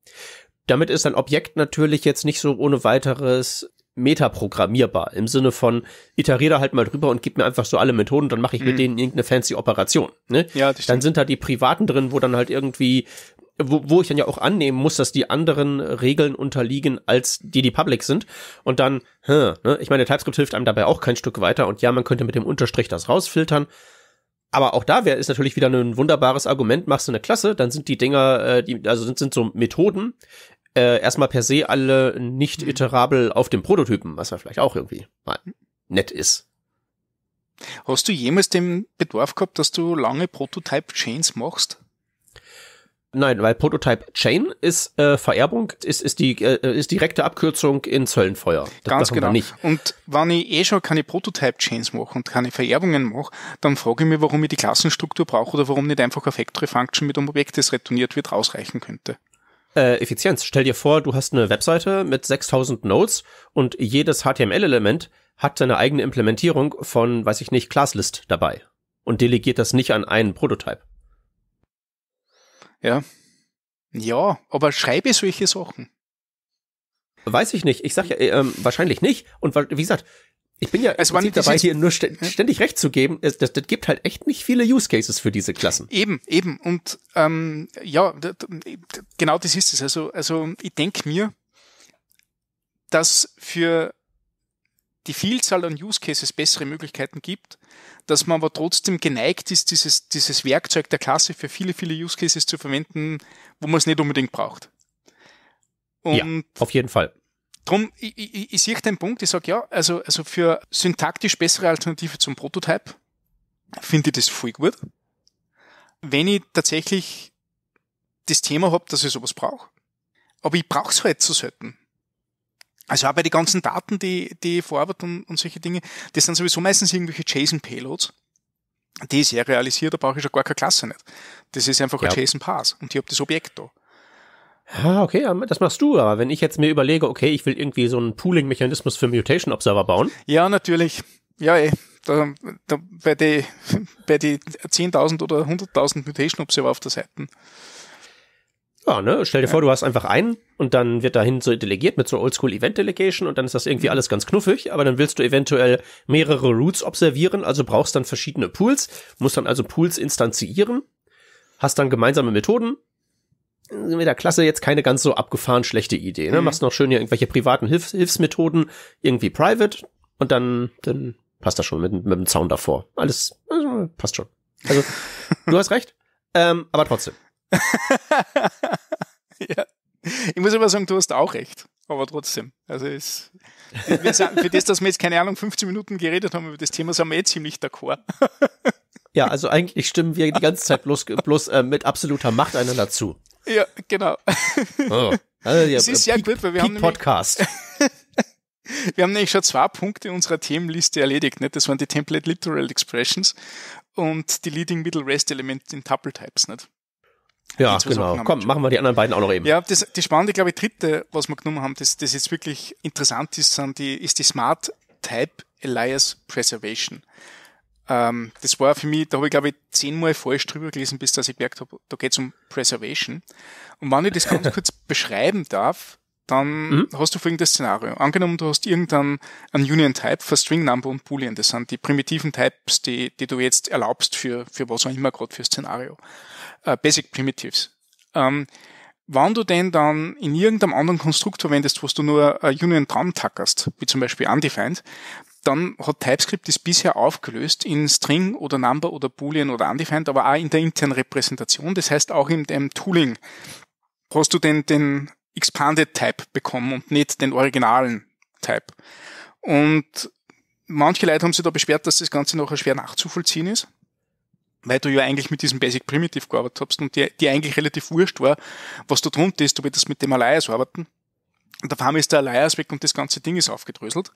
Damit ist ein Objekt natürlich jetzt nicht so ohne weiteres metaprogrammierbar. Im Sinne von, iteriere halt mal drüber und gib mir einfach so alle Methoden, dann mache ich mit mhm. denen irgendeine fancy Operation. Ne? Ja, dann sind da die Privaten drin, wo dann halt irgendwie wo, wo ich dann ja auch annehmen muss, dass die anderen Regeln unterliegen, als die, die public sind. Und dann, hm, ne? ich meine, TypeScript hilft einem dabei auch kein Stück weiter. Und ja, man könnte mit dem Unterstrich das rausfiltern. Aber auch da wäre ist natürlich wieder ein wunderbares Argument, machst du eine Klasse, dann sind die Dinger, äh, die, also sind, sind so Methoden äh, erstmal per se alle nicht mhm. iterabel auf dem Prototypen, was ja vielleicht auch irgendwie mal nett ist. Hast du jemals den Bedarf gehabt, dass du lange Prototype-Chains machst? Nein, weil Prototype Chain ist äh, Vererbung, ist, ist die äh, ist direkte Abkürzung in Zöllenfeuer. Das Ganz genau. Nicht. Und wenn ich eh schon keine Prototype Chains mache und keine Vererbungen mache, dann frage ich mich, warum ich die Klassenstruktur brauche oder warum nicht einfach eine Factory Function mit einem Objekt, das retourniert wird, rausreichen könnte. Äh, Effizienz. Stell dir vor, du hast eine Webseite mit 6000 Nodes und jedes HTML-Element hat seine eigene Implementierung von, weiß ich nicht, Classlist dabei und delegiert das nicht an einen Prototype. Ja. Ja, aber schreibe solche Sachen. Weiß ich nicht. Ich sag ja, äh, ähm, wahrscheinlich nicht. Und wie gesagt, ich bin ja es war nicht dabei, hier nur st ja. ständig recht zu geben. Es, das, das, gibt halt echt nicht viele Use Cases für diese Klassen. Eben, eben. Und ähm, ja, genau das ist es. Also, also ich denke mir, dass für die Vielzahl an Use Cases bessere Möglichkeiten gibt, dass man aber trotzdem geneigt ist, dieses, dieses Werkzeug der Klasse für viele, viele Use Cases zu verwenden, wo man es nicht unbedingt braucht. Und ja, auf jeden Fall. Drum, ich, ich, ich sehe den Punkt, ich sage ja, also, also für syntaktisch bessere Alternative zum Prototype finde ich das voll gut. Wenn ich tatsächlich das Thema habe, dass ich sowas brauche. Aber ich brauche es halt zu so selten. Also aber die ganzen Daten, die, die Forward und, und solche Dinge, das sind sowieso meistens irgendwelche JSON-Payloads. Die ist ja realisiert, da brauche ich schon gar keine Klasse nicht. Das ist einfach ja. ein JSON-Pass und ich habe das Objekt da. Ah, okay, das machst du. Aber wenn ich jetzt mir überlege, okay, ich will irgendwie so einen Pooling-Mechanismus für Mutation Observer bauen. Ja, natürlich. Ja, ey. Eh, da, da, bei den bei die 10.000 oder 100.000 Mutation Observer auf der Seite ja, ne? Stell dir vor, du hast einfach einen und dann wird dahin so delegiert mit so Oldschool Event Delegation und dann ist das irgendwie mhm. alles ganz knuffig, aber dann willst du eventuell mehrere Routes observieren, also brauchst dann verschiedene Pools, musst dann also Pools instanzieren, hast dann gemeinsame Methoden. Mit der Klasse jetzt keine ganz so abgefahren schlechte Idee, ne? Mhm. Machst noch schön hier irgendwelche privaten Hilfs Hilfsmethoden, irgendwie private und dann, dann passt das schon mit, mit dem Zaun davor. Alles, also, passt schon. Also, du hast recht, ähm, aber trotzdem ja. Ich muss aber sagen, du hast auch recht. Aber trotzdem. Also es, sind, für das, dass wir jetzt, keine Ahnung, 15 Minuten geredet haben über das Thema, sind wir eh ziemlich d'accord. ja, also eigentlich stimmen wir die ganze Zeit bloß, bloß äh, mit absoluter Macht einander zu. Ja, genau. Oh. Also, ja, es ist ja gut, weil wir haben. Podcast. Wir haben nämlich schon zwei Punkte unserer Themenliste erledigt. Nicht? Das waren die Template Literal Expressions und die Leading Middle REST Element in Tuple Types. Nicht? Ja, genau. Komm, machen wir die anderen beiden auch noch eben. Ja, das, die spannende, glaube ich, dritte, was wir genommen haben, das, das jetzt wirklich interessant ist, sind die, ist die Smart Type Elias Preservation. Ähm, das war für mich, da habe ich, glaube ich, zehnmal falsch drüber gelesen, bis dass ich gemerkt habe, da geht es um Preservation. Und wenn ich das ganz kurz beschreiben darf, dann mhm. hast du folgendes Szenario. Angenommen, du hast irgendein einen Union Type für String Number und Boolean. Das sind die primitiven Types, die, die du jetzt erlaubst für, für was auch immer gerade für Szenario. Äh, Basic Primitives. Ähm, wann du denn dann in irgendeinem anderen Konstrukt verwendest, wo du nur äh, Union dran tackerst, wie zum Beispiel Undefined, dann hat TypeScript das bisher aufgelöst in String oder Number oder Boolean oder Undefined, aber auch in der internen Repräsentation, das heißt auch in dem Tooling. Hast du denn den Expanded Type bekommen und nicht den originalen Type. Und manche Leute haben sich da beschwert, dass das Ganze nachher schwer nachzuvollziehen ist, weil du ja eigentlich mit diesem Basic Primitive gearbeitet hast und dir, dir eigentlich relativ wurscht war, was da drunter ist, du würdest mit dem Alias arbeiten. Und auf einmal ist der Alias weg und das ganze Ding ist aufgedröselt.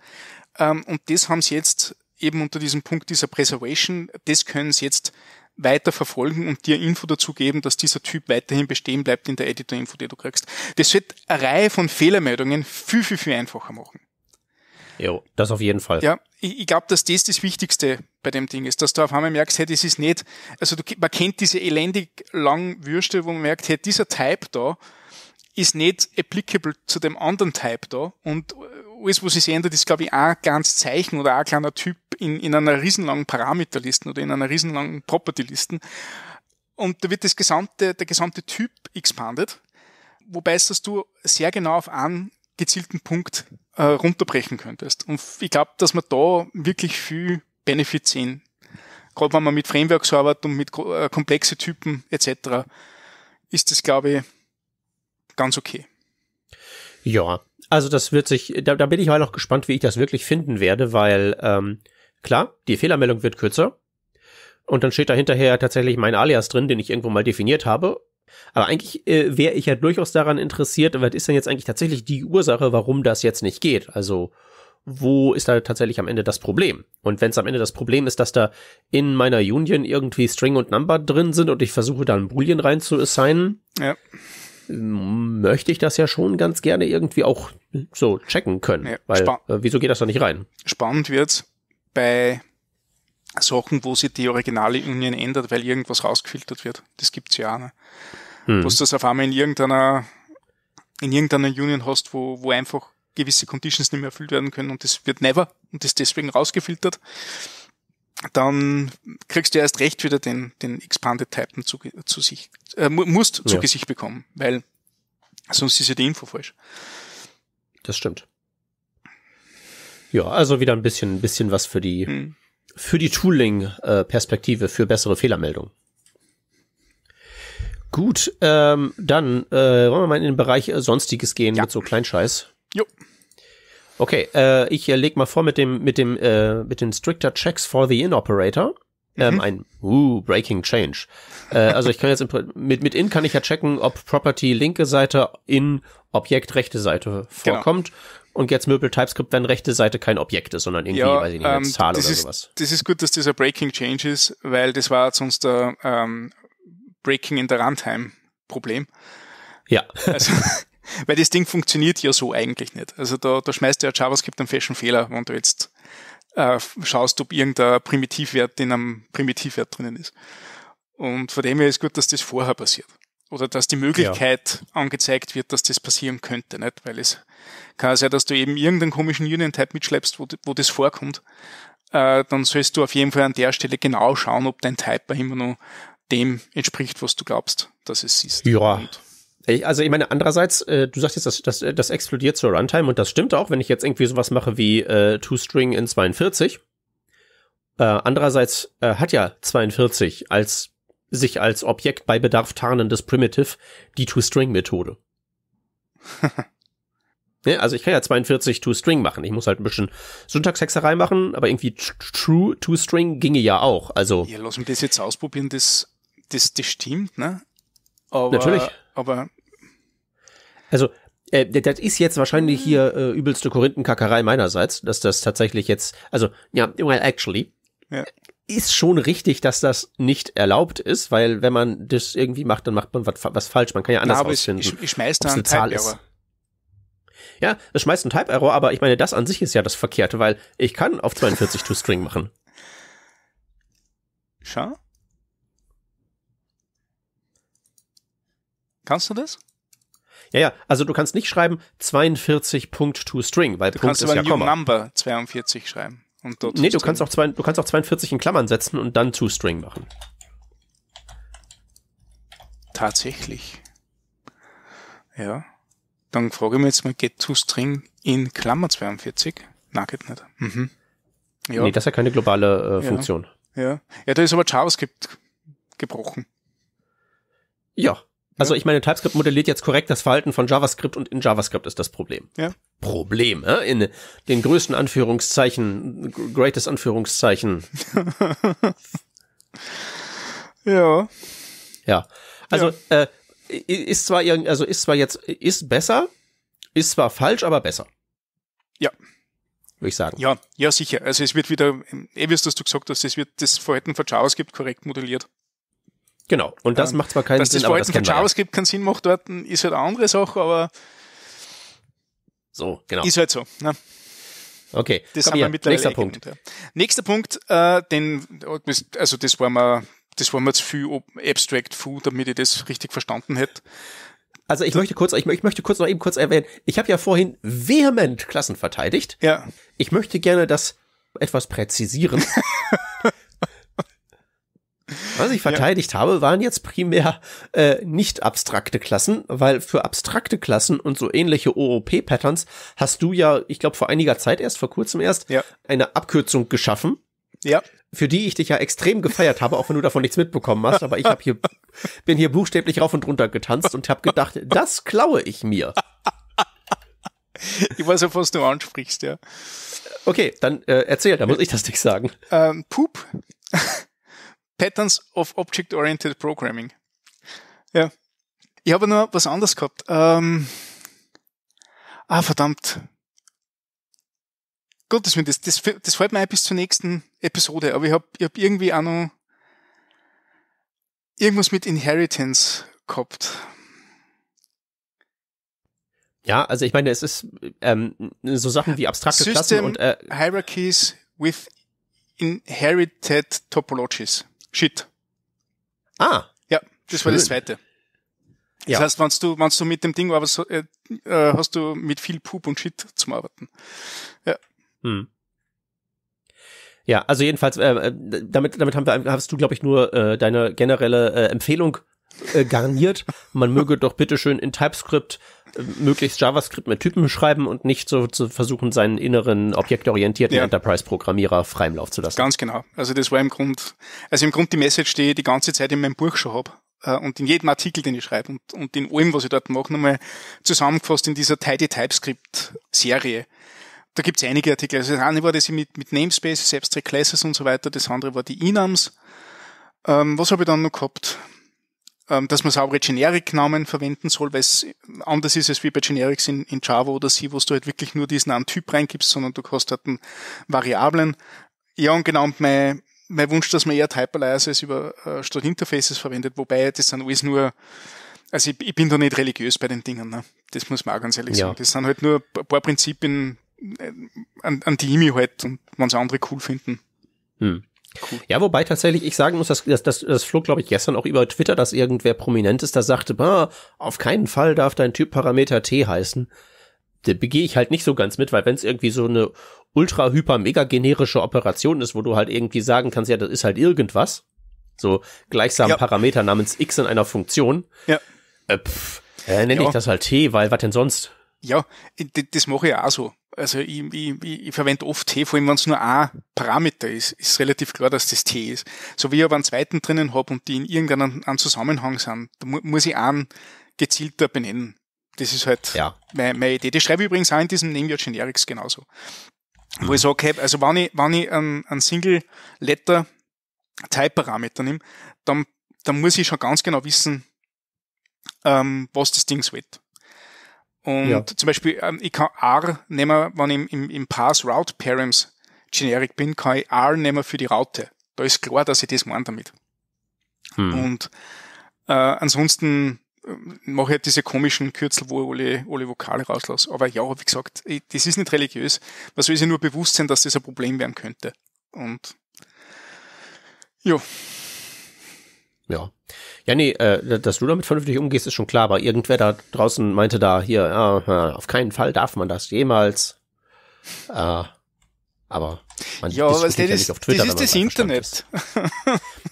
Ähm, und das haben sie jetzt eben unter diesem Punkt dieser Preservation, das können sie jetzt weiter verfolgen und dir Info dazu geben, dass dieser Typ weiterhin bestehen bleibt in der Editor-Info, die du kriegst. Das wird eine Reihe von Fehlermeldungen viel, viel, viel einfacher machen. Ja, das auf jeden Fall. Ja, ich, ich glaube, dass das das Wichtigste bei dem Ding ist, dass du auf einmal merkst, hey, das ist nicht, also du, man kennt diese elendig langen Würste, wo man merkt, hey, dieser Type da ist nicht applicable zu dem anderen Type da und alles, was sich ändert, ist, glaube ich, auch ein ganz Zeichen oder auch ein kleiner Typ in, in einer riesenlangen Parameterlisten oder in einer riesenlangen Propertylisten. Und da wird das gesamte, der gesamte Typ expanded, wobei es, dass du sehr genau auf einen gezielten Punkt äh, runterbrechen könntest. Und ich glaube, dass man da wirklich viel Benefit sehen. Gerade wenn man mit Frameworks arbeitet und mit äh, komplexe Typen etc., ist das, glaube ich, ganz okay. Ja, also das wird sich, da, da bin ich mal noch gespannt, wie ich das wirklich finden werde, weil ähm, Klar, die Fehlermeldung wird kürzer. Und dann steht da hinterher tatsächlich mein Alias drin, den ich irgendwo mal definiert habe. Aber eigentlich äh, wäre ich ja durchaus daran interessiert, was ist denn jetzt eigentlich tatsächlich die Ursache, warum das jetzt nicht geht? Also, wo ist da tatsächlich am Ende das Problem? Und wenn es am Ende das Problem ist, dass da in meiner Union irgendwie String und Number drin sind und ich versuche da einen Boolean rein zu assignen, ja. möchte ich das ja schon ganz gerne irgendwie auch so checken können. Ja. Weil, äh, wieso geht das da nicht rein? Spannend wird's, bei Sachen, wo sich die originale Union ändert, weil irgendwas rausgefiltert wird. Das gibt es ja auch. Ne? Hm. Dass du das auf einmal in irgendeiner, in irgendeiner Union hast, wo, wo einfach gewisse Conditions nicht mehr erfüllt werden können und das wird never und ist deswegen rausgefiltert, dann kriegst du erst recht wieder den, den Expanded Typen zu, zu sich, äh, musst ja. Gesicht bekommen, weil sonst ist ja die Info falsch. Das stimmt. Ja, also wieder ein bisschen, ein bisschen was für die, hm. für die Tooling-Perspektive, äh, für bessere Fehlermeldung. Gut, ähm, dann äh, wollen wir mal in den Bereich äh, Sonstiges gehen ja. mit so Kleinscheiß. Jo. Okay, äh, ich äh, leg mal vor mit dem mit dem äh, mit den stricter Checks for the In Operator. Ähm, mhm. Ein uh, Breaking Change. Äh, also ich kann jetzt mit mit in kann ich ja checken, ob Property linke Seite in Objekt rechte Seite genau. vorkommt. Genau und jetzt Möbel TypeScript, wenn rechte Seite kein Objekt ist, sondern irgendwie, ja, weiß ich nicht, eine ähm, Zahl oder ist, sowas. Das ist gut, dass dieser Breaking Change ist, weil das war sonst der ähm, Breaking in der Runtime-Problem. Ja. Also, weil das Ding funktioniert ja so eigentlich nicht. Also da, da schmeißt du ja JavaScript einen fashion Fehler, wenn du jetzt äh, schaust, ob irgendein Primitivwert in einem Primitivwert drinnen ist. Und von dem her ist gut, dass das vorher passiert oder dass die Möglichkeit ja. angezeigt wird, dass das passieren könnte, nicht? Weil es kann sein, dass du eben irgendeinen komischen Union-Type mitschleppst, wo, wo das vorkommt. Äh, dann sollst du auf jeden Fall an der Stelle genau schauen, ob dein Typer immer noch dem entspricht, was du glaubst, dass es ist. Ja. Und also ich meine, andererseits, äh, du sagst jetzt, das, das, das explodiert zur Runtime und das stimmt auch, wenn ich jetzt irgendwie sowas mache wie äh, Two-String in 42. Äh, andererseits äh, hat ja 42 als sich als Objekt bei Bedarf tarnendes Primitive, die to string methode ja, also ich kann ja 42 To-String machen. Ich muss halt ein bisschen Syntaxhexerei machen, aber irgendwie True To-String ginge ja auch. Also ja, lass mich das jetzt ausprobieren. Das, das, das stimmt, ne? Aber, Natürlich. Aber also äh, das ist jetzt wahrscheinlich hier mhm. äh, übelste Korinthenkackerei meinerseits, dass das tatsächlich jetzt, also ja, well, actually, ja ist schon richtig, dass das nicht erlaubt ist, weil wenn man das irgendwie macht, dann macht man was, was falsch. Man kann ja anders ja, rausfinden. Ich, ich, ich schmeiß da einen Zahl ist. Ja, das schmeißt ein Type Error, aber ich meine, das an sich ist ja das Verkehrte, weil ich kann auf 42 ToString machen. Schau. Kannst du das? Ja, ja, also du kannst nicht schreiben 42.toString, weil du Punkt kannst ist aber ja New Komma. Number 42 schreiben und dort. Nee, du kannst, auch zwei, du kannst auch 42 in Klammern setzen und dann toString machen. Tatsächlich. Ja. Dann frage ich mich jetzt mal, geht toString in Klammer 42? Nein, geht nicht. Mhm. Ja. Nee, das ist ja keine globale äh, Funktion. Ja. ja. ja, da ist aber JavaScript gebrochen. Ja, also ich meine, TypeScript modelliert jetzt korrekt das Verhalten von JavaScript und in JavaScript ist das Problem. Ja. Problem, äh? in den größten Anführungszeichen, greatest Anführungszeichen. ja. Ja. Also ja. Äh, ist zwar irgendwie, also ist zwar jetzt ist besser, ist zwar falsch, aber besser. Ja. Würde ich sagen. Ja, ja sicher. Also es wird wieder, eh wie du gesagt hast, es wird das Verhalten von JavaScript korrekt modelliert. Genau, und das ähm, macht zwar keinen dass Sinn. Dass das Verhalten kein JavaScript keinen Sinn macht dort, ist halt eine andere Sache, aber so, genau. Ist halt so. Ne? Okay, das haben wir mittlerweile nächster eh Punkt. ja. Nächster Punkt, äh, den, also das war mir, das war mir zu viel Abstract Food, damit ich das richtig verstanden hätte. Also ich möchte kurz, ich, möchte kurz noch eben kurz erwähnen, ich habe ja vorhin vehement Klassen verteidigt. Ja. Ich möchte gerne das etwas präzisieren. Was ich verteidigt ja. habe, waren jetzt primär äh, nicht abstrakte Klassen, weil für abstrakte Klassen und so ähnliche OOP-Patterns hast du ja, ich glaube, vor einiger Zeit erst, vor kurzem erst, ja. eine Abkürzung geschaffen. Ja. Für die ich dich ja extrem gefeiert habe, auch wenn du davon nichts mitbekommen hast, aber ich hab hier, bin hier buchstäblich rauf und runter getanzt und habe gedacht, das klaue ich mir. Ich weiß ja, was du ansprichst, ja. Okay, dann äh, erzähl, dann muss ich das nicht sagen. Ähm, Pup. Patterns of Object-Oriented Programming. Ja. Ich habe nur was anderes gehabt. Ähm, ah, verdammt. Gut, das, das, das, fällt mir ein bis zur nächsten Episode, aber ich habe ich hab irgendwie auch noch irgendwas mit Inheritance gehabt. Ja, also ich meine, es ist ähm, so Sachen wie abstrakte System Klassen und äh, Hierarchies with inherited topologies. Shit. Ah. Ja, das schön. war das zweite. Das ja. heißt, wenn du, wenn du mit dem Ding arbeitest, äh, äh, hast du mit viel Pup und Shit zum Arbeiten. Ja. Hm. Ja, also jedenfalls, äh, äh damit, damit haben wir, hast du, glaube ich, nur äh, deine generelle äh, Empfehlung äh, garniert, man möge doch bitteschön in TypeScript äh, möglichst JavaScript mit Typen schreiben und nicht so zu versuchen, seinen inneren objektorientierten ja. Enterprise-Programmierer freien Lauf zu lassen. Ganz genau. Also das war im Grund, also im Grund die Message, die ich die ganze Zeit in meinem Buch schon habe äh, und in jedem Artikel, den ich schreibe und, und in allem, was ich dort mache, nochmal zusammengefasst in dieser Tidy TypeScript-Serie. Da gibt es einige Artikel. Also das eine war das mit, mit Namespaces, Abstract und so weiter. Das andere war die Enums. Ähm, was habe ich dann noch gehabt? Ähm, dass man saubere Generic-Namen verwenden soll, weil es anders ist als wie bei Generics in, in Java oder C, wo du halt wirklich nur diesen einen Typ reingibst, sondern du hast halt einen Variablen. Ja, und genau, und mein, mein Wunsch, dass man eher als über äh, statt Interfaces verwendet, wobei das sind alles nur, also ich, ich, bin da nicht religiös bei den Dingen, ne? das muss man auch ganz ehrlich ja. sagen. Das sind halt nur ein paar Prinzipien, äh, an, an die ich mich halt und man andere cool finden. Hm. Cool. Ja, wobei tatsächlich ich sagen muss, dass dass, dass das flog, glaube ich, gestern auch über Twitter, dass irgendwer prominent ist, da sagte, bah, auf keinen Fall darf dein Typ Parameter T heißen. Da begehe ich halt nicht so ganz mit, weil wenn es irgendwie so eine ultra, hyper, mega generische Operation ist, wo du halt irgendwie sagen kannst, ja, das ist halt irgendwas, so gleichsam ja. Parameter namens X in einer Funktion, ja. äh, äh, nenne ja. ich das halt T, weil was denn sonst? Ja, das mache ich auch so also ich, ich, ich, verwende oft T, vor allem wenn es nur ein Parameter ist, ist relativ klar, dass das T ist. So wie ich aber einen zweiten drinnen habe und die in irgendeinem Zusammenhang sind, da mu muss ich einen gezielter benennen. Das ist halt ja. meine, meine Idee. Das schreibe ich übrigens auch in diesem Name Your Generics genauso. Mhm. Wo ich sage, okay, also wenn ich, wenn ich einen, einen Single-Letter-Type-Parameter nehme, dann, dann muss ich schon ganz genau wissen, ähm, was das Ding sollte. Und ja. zum Beispiel, ähm, ich kann R nehmen, wenn ich im, im Pass Route Params Generic bin, kann ich R nehmen für die Raute. Da ist klar, dass ich das meine damit. Hm. Und äh, ansonsten äh, mache ich halt diese komischen Kürzel, wo ich alle, alle Vokale rauslasse. Aber ja, wie gesagt, ich, das ist nicht religiös. Man soll sich nur bewusst sein, dass das ein Problem werden könnte. Und ja. Ja. Ja, nee, äh, dass du damit vernünftig umgehst, ist schon klar, aber irgendwer da draußen meinte da hier, ah, auf keinen Fall darf man das jemals. Äh, aber man ja, aber das, ja ist, auf Twitter, das ist das Internet. Ist.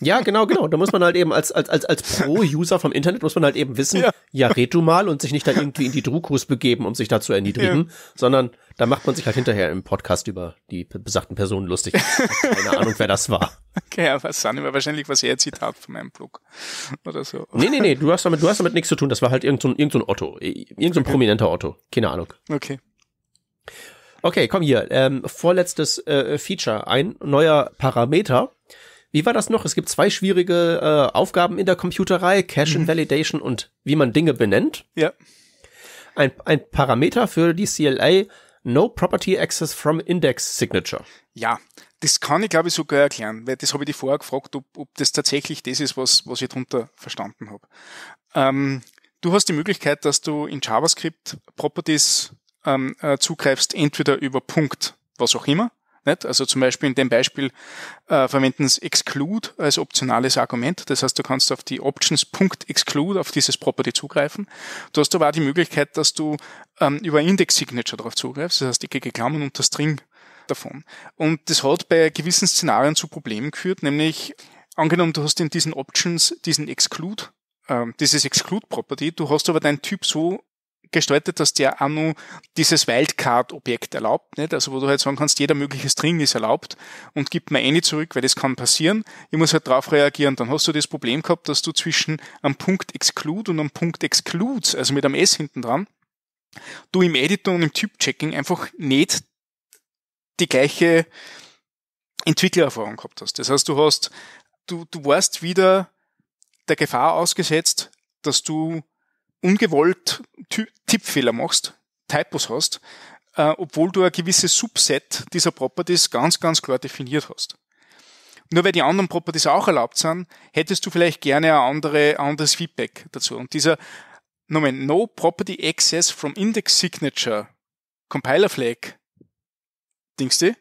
ja, genau, genau. Da muss man halt eben als, als, als, als Pro-User vom Internet muss man halt eben wissen, ja. ja, red du mal und sich nicht dann irgendwie in die Druckkurs begeben, um sich da zu erniedrigen, ja. sondern da macht man sich halt hinterher im Podcast über die besagten Personen lustig. Keine Ahnung, wer das war. Okay, aber es war wahrscheinlich was ihr Zitat von meinem Blog oder so. Nee, nee, nee, du hast damit, du hast damit nichts zu tun. Das war halt irgendein so irgend so Otto. Irgendein so okay. prominenter Otto. Keine Ahnung. Okay. Okay, komm hier. Ähm, vorletztes äh, Feature. Ein neuer Parameter. Wie war das noch? Es gibt zwei schwierige äh, Aufgaben in der Computerei. Cache Invalidation mhm. und wie man Dinge benennt. Ja. Ein, ein Parameter für die CLA No Property Access from Index Signature. Ja, das kann ich glaube ich sogar erklären, weil das habe ich dich vorher gefragt, ob, ob das tatsächlich das ist, was, was ich darunter verstanden habe. Ähm, du hast die Möglichkeit, dass du in JavaScript Properties ähm, äh, zugreifst, entweder über Punkt, was auch immer, nicht? Also zum Beispiel in dem Beispiel äh, verwenden sie exclude als optionales Argument. Das heißt, du kannst auf die Options.exclude auf dieses Property zugreifen. Du hast aber auch die Möglichkeit, dass du ähm, über Index-Signature darauf zugreifst. Das heißt, die dicke Klammern und der String davon. Und das hat bei gewissen Szenarien zu Problemen geführt, nämlich angenommen, du hast in diesen Options diesen Exclude, äh, dieses Exclude-Property, du hast aber deinen Typ so gestaltet, dass der auch Anno dieses Wildcard-Objekt erlaubt, nicht? Also wo du halt sagen kannst, jeder mögliche String ist erlaubt und gibt mir eine zurück, weil das kann passieren. Ich muss halt drauf reagieren. Dann hast du das Problem gehabt, dass du zwischen einem Punkt Exclude und einem Punkt Excludes, also mit einem S hinten dran, du im Editor und im Typ-Checking einfach nicht die gleiche Entwicklererfahrung gehabt hast. Das heißt, du hast, du, du warst wieder der Gefahr ausgesetzt, dass du ungewollt Ty Tippfehler machst, Typos hast, äh, obwohl du ein gewisses Subset dieser Properties ganz, ganz klar definiert hast. Nur weil die anderen Properties auch erlaubt sind, hättest du vielleicht gerne ein andere, anderes Feedback dazu. Und dieser Nomen No Property Access from Index Signature Compiler Flag, denkst du,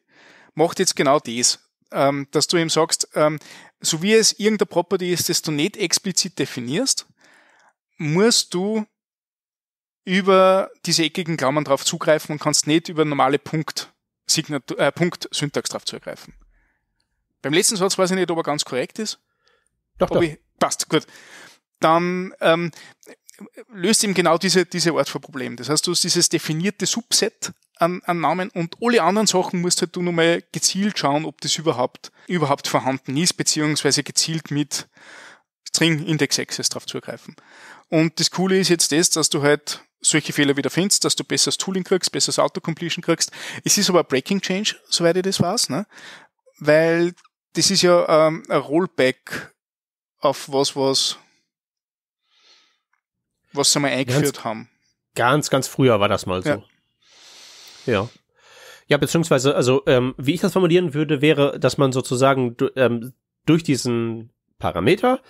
macht jetzt genau das, ähm, dass du ihm sagst, ähm, so wie es irgendeine Property ist, das du nicht explizit definierst, musst du über diese eckigen Klammern drauf zugreifen und kannst nicht über normale Punkt, äh, Punkt Syntax drauf zugreifen. Beim letzten Satz weiß ich nicht, ob er ganz korrekt ist. Doch, ob doch. Ich, passt, gut. Dann ähm, löst eben genau diese, diese Art von Problem. Das heißt, du hast dieses definierte Subset an, an Namen und alle anderen Sachen musst halt du nochmal gezielt schauen, ob das überhaupt, überhaupt vorhanden ist, beziehungsweise gezielt mit String Index Access drauf zugreifen. Und das Coole ist jetzt das, dass du halt solche Fehler wieder findest, dass du besseres Tooling kriegst, besseres Autocompletion kriegst. Es ist aber ein Breaking Change, soweit ich das weiß, ne? weil das ist ja ähm, ein Rollback auf was, was, was sie mal eingeführt ganz, haben. Ganz, ganz früher war das mal so. Ja. ja. Ja, beziehungsweise, also ähm, wie ich das formulieren würde, wäre, dass man sozusagen ähm, durch diesen Parameter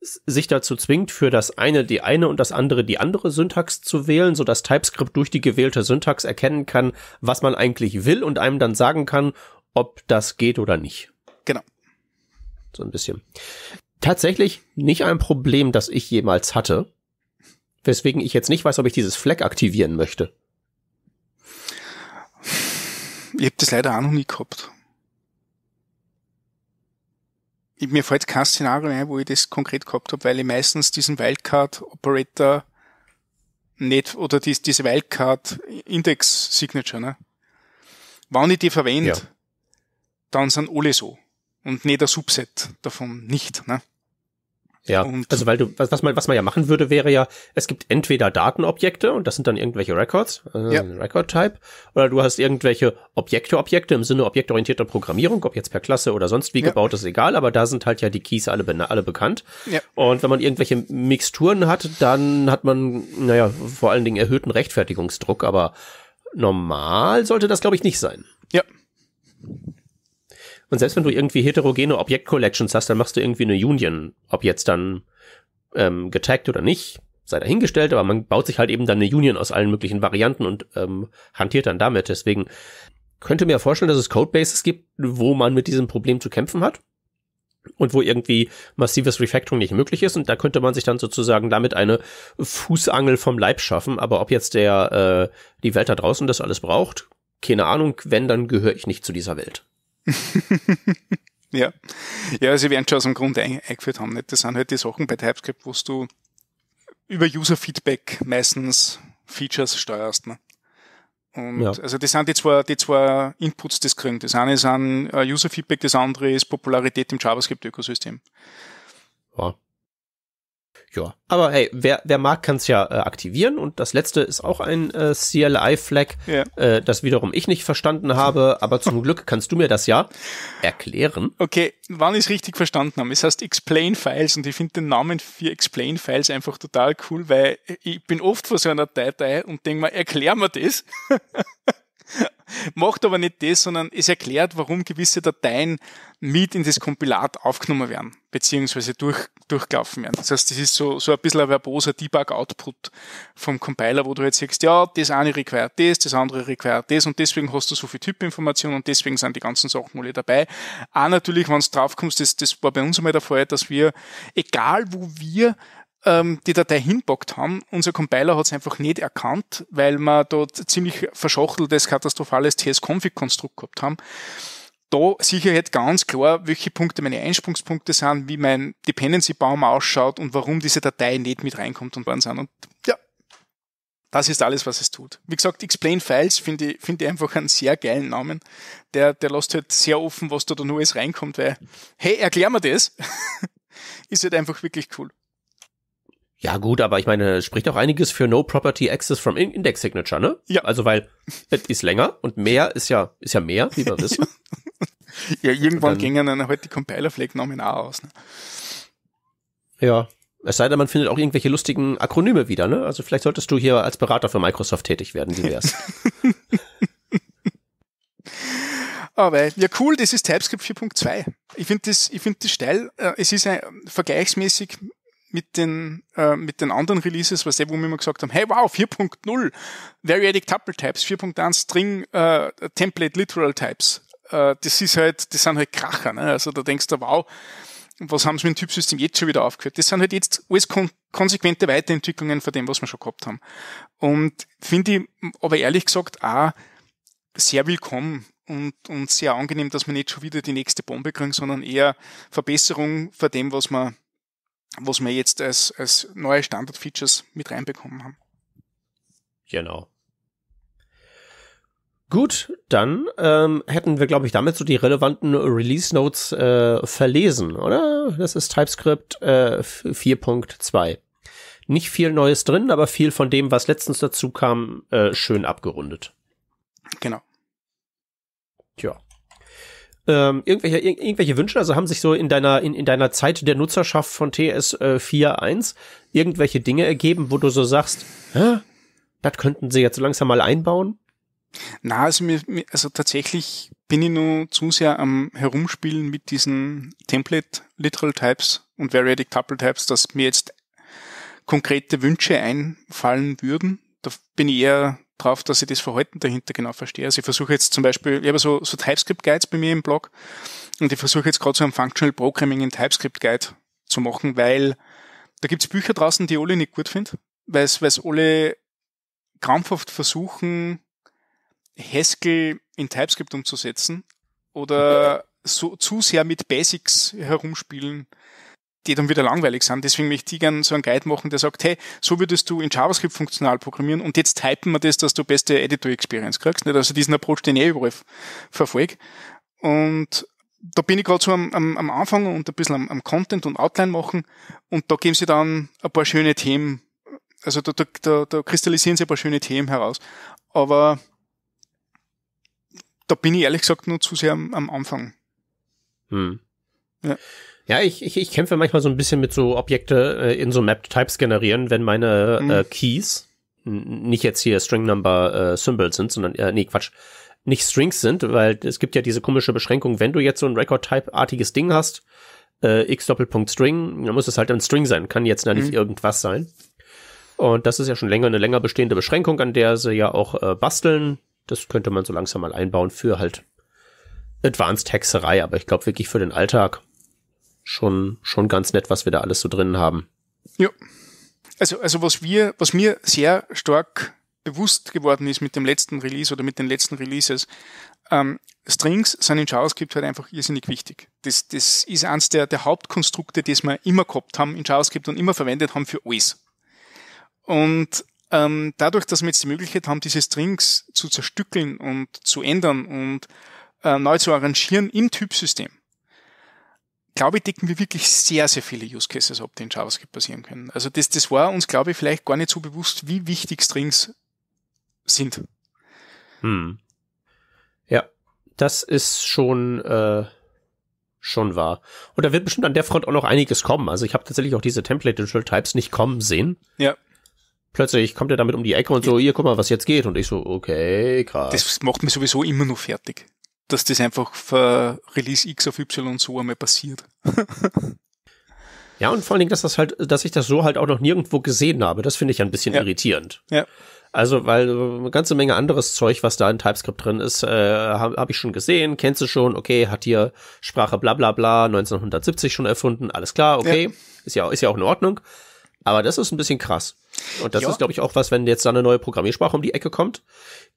sich dazu zwingt, für das eine die eine und das andere die andere Syntax zu wählen, so dass TypeScript durch die gewählte Syntax erkennen kann, was man eigentlich will und einem dann sagen kann, ob das geht oder nicht. Genau. So ein bisschen. Tatsächlich nicht ein Problem, das ich jemals hatte, weswegen ich jetzt nicht weiß, ob ich dieses Flag aktivieren möchte. Ich habe das leider auch noch nie gehabt mir fällt kein Szenario ein, wo ich das konkret gehabt habe, weil ich meistens diesen Wildcard-Operator nicht, oder die, diese Wildcard-Index-Signature, ne? Wenn ich die verwende, ja. dann sind alle so. Und nicht ein Subset davon nicht, ne? Ja, und also weil du, was, was, man, was man ja machen würde, wäre ja, es gibt entweder Datenobjekte und das sind dann irgendwelche Records, äh, ja. Record-Type, oder du hast irgendwelche Objekte-Objekte im Sinne objektorientierter Programmierung, ob jetzt per Klasse oder sonst wie ja. gebaut, ist egal, aber da sind halt ja die Keys alle, alle bekannt. Ja. Und wenn man irgendwelche Mixturen hat, dann hat man, naja, vor allen Dingen erhöhten Rechtfertigungsdruck, aber normal sollte das, glaube ich, nicht sein. Ja. Und selbst wenn du irgendwie heterogene Objekt-Collections hast, dann machst du irgendwie eine Union. Ob jetzt dann ähm, getaggt oder nicht, sei dahingestellt, aber man baut sich halt eben dann eine Union aus allen möglichen Varianten und ähm, hantiert dann damit. Deswegen könnte mir vorstellen, dass es Codebases gibt, wo man mit diesem Problem zu kämpfen hat und wo irgendwie massives Refactoring nicht möglich ist und da könnte man sich dann sozusagen damit eine Fußangel vom Leib schaffen, aber ob jetzt der äh, die Welt da draußen das alles braucht, keine Ahnung, wenn dann gehöre ich nicht zu dieser Welt. ja. Ja, sie also werden schon aus dem Grund eingeführt haben. Nicht? Das sind halt die Sachen bei TypeScript, wo du über User-Feedback meistens Features steuerst. Ne? Und ja. also das sind die zwei, die zwei Inputs des Kriegen. Das eine ist ein äh, User-Feedback, das andere ist Popularität im JavaScript-Ökosystem. Ja. Ja, aber hey, wer, wer mag, kann es ja äh, aktivieren. Und das letzte ist auch ein äh, CLI-Flag, ja. äh, das wiederum ich nicht verstanden habe, aber zum Glück kannst du mir das ja erklären. Okay, wann ich es richtig verstanden habe. Es heißt Explain Files und ich finde den Namen für Explain Files einfach total cool, weil ich bin oft vor so einer Datei und denke mal, erklär mir das. macht aber nicht das, sondern es erklärt, warum gewisse Dateien mit in das Kompilat aufgenommen werden, beziehungsweise durch, durchgelaufen werden. Das heißt, das ist so, so ein bisschen ein verboser Debug-Output vom Compiler, wo du jetzt sagst, ja, das eine requiert das, das andere requiert das und deswegen hast du so viel Typinformation und deswegen sind die ganzen Sachen alle dabei. Auch natürlich, wenn du draufkommst, das, das war bei uns einmal der Fall, dass wir, egal wo wir ähm, die Datei hinbockt haben. Unser Compiler hat es einfach nicht erkannt, weil wir dort ziemlich verschachteltes, katastrophales TS-Config-Konstrukt gehabt haben. Da Sicherheit halt ganz klar, welche Punkte meine Einsprungspunkte sind, wie mein Dependency-Baum ausschaut und warum diese Datei nicht mit reinkommt und wann sind. Und ja, das ist alles, was es tut. Wie gesagt, Explain Files finde ich, finde ich einfach einen sehr geilen Namen. Der, der lässt halt sehr offen, was da da nur alles reinkommt, weil, hey, erklär mir das. ist halt einfach wirklich cool. Ja, gut, aber ich meine, es spricht auch einiges für No Property Access from Index Signature, ne? Ja. Also, weil es ist länger und mehr ist ja, ist ja mehr, wie wir wissen. ja, irgendwann dann, gingen dann halt die Compiler-Flag auch aus. Ne? Ja. Es sei denn, man findet auch irgendwelche lustigen Akronyme wieder, ne? Also vielleicht solltest du hier als Berater für Microsoft tätig werden, wie wär's? Aber ja, cool, das ist TypeScript 4.2. Ich finde das, ich finde das steil. Äh, es ist ein, vergleichsmäßig mit den, äh, mit den anderen Releases, was der, wo wir immer gesagt haben, hey wow, 4.0, Variadic Tuple Types, 4.1 String äh, Template Literal Types. Äh, das ist halt, das sind halt Kracher, ne? Also da denkst du, wow, was haben sie mit dem Typsystem jetzt schon wieder aufgehört? Das sind halt jetzt alles kon konsequente Weiterentwicklungen von dem, was wir schon gehabt haben. Und finde ich aber ehrlich gesagt auch sehr willkommen und, und sehr angenehm, dass wir nicht schon wieder die nächste Bombe kriegen, sondern eher Verbesserung von dem, was wir was wir jetzt als, als neue Standard-Features mit reinbekommen haben. Genau. Gut, dann ähm, hätten wir, glaube ich, damit so die relevanten Release Notes äh, verlesen, oder? Das ist TypeScript äh, 4.2. Nicht viel Neues drin, aber viel von dem, was letztens dazu kam, äh, schön abgerundet. Genau. Tja ähm, irgendwelche, ir irgendwelche Wünsche? Also haben sich so in deiner, in, in deiner Zeit der Nutzerschaft von TS äh, 4.1 irgendwelche Dinge ergeben, wo du so sagst, Hä? das könnten sie jetzt langsam mal einbauen? Na, also mir, also tatsächlich bin ich nur zu sehr am Herumspielen mit diesen Template Literal Types und Variadic Tuple Types, dass mir jetzt konkrete Wünsche einfallen würden. Da bin ich eher drauf, dass ich das Verhalten dahinter genau verstehe. Also ich versuche jetzt zum Beispiel, ich habe so, so TypeScript-Guides bei mir im Blog und ich versuche jetzt gerade so ein Functional Programming in TypeScript-Guide zu machen, weil da gibt's Bücher draußen, die alle nicht gut finden, weil es alle krampfhaft versuchen, Haskell in TypeScript umzusetzen oder so zu sehr mit Basics herumspielen die dann wieder langweilig sind. Deswegen möchte ich gerne so einen Guide machen, der sagt, hey, so würdest du in JavaScript funktional programmieren und jetzt typen wir das, dass du beste Editor-Experience kriegst. Nicht? Also diesen Approach, den ich eh überall verfolge. Und da bin ich gerade so am, am, am, Anfang und ein bisschen am, am, Content und Outline machen und da geben sie dann ein paar schöne Themen, also da, da, da, da kristallisieren sie ein paar schöne Themen heraus. Aber da bin ich ehrlich gesagt nur zu sehr am, am Anfang. Hm. Ja. Ja, ich, ich, ich kämpfe manchmal so ein bisschen mit so Objekte äh, in so Map-Types generieren, wenn meine äh, mhm. äh, Keys nicht jetzt hier String Number äh, Symbols sind, sondern, äh, nee, Quatsch, nicht Strings sind, weil es gibt ja diese komische Beschränkung, wenn du jetzt so ein Record-Type-artiges Ding hast, äh, x Doppelpunkt String, dann muss es halt ein String sein, kann jetzt da mhm. nicht irgendwas sein. Und das ist ja schon länger eine länger bestehende Beschränkung, an der sie ja auch äh, basteln. Das könnte man so langsam mal einbauen für halt Advanced Hexerei, aber ich glaube wirklich für den Alltag schon, schon ganz nett, was wir da alles so drin haben. Ja. Also, also was wir, was mir sehr stark bewusst geworden ist mit dem letzten Release oder mit den letzten Releases, ähm, Strings sind in JavaScript halt einfach irrsinnig wichtig. Das, das ist eins der, der Hauptkonstrukte, das wir immer gehabt haben in JavaScript und immer verwendet haben für alles. Und ähm, dadurch, dass wir jetzt die Möglichkeit haben, diese Strings zu zerstückeln und zu ändern und äh, neu zu arrangieren im Typsystem, glaube ich, decken wir wirklich sehr, sehr viele Use Cases ab, die in JavaScript passieren können. Also das, das war uns, glaube ich, vielleicht gar nicht so bewusst, wie wichtig Strings sind. Hm. Ja, das ist schon, äh, schon wahr. Und da wird bestimmt an der Front auch noch einiges kommen. Also ich habe tatsächlich auch diese Template Digital Types nicht kommen sehen. Ja. Plötzlich kommt er damit um die Ecke und so, hier, guck mal, was jetzt geht. Und ich so, okay, krass. Das macht mir sowieso immer nur fertig dass das einfach für äh, Release X auf Y so einmal passiert. ja, und vor allen Dingen, dass das halt, dass ich das so halt auch noch nirgendwo gesehen habe, das finde ich ein bisschen ja. irritierend. Ja. Also, weil eine ganze Menge anderes Zeug, was da in TypeScript drin ist, äh, habe hab ich schon gesehen, kennst du schon, okay, hat hier Sprache bla bla bla 1970 schon erfunden, alles klar, okay, ja. ist ja ist ja auch in Ordnung. Aber das ist ein bisschen krass. Und das ja. ist, glaube ich, auch was, wenn jetzt da eine neue Programmiersprache um die Ecke kommt,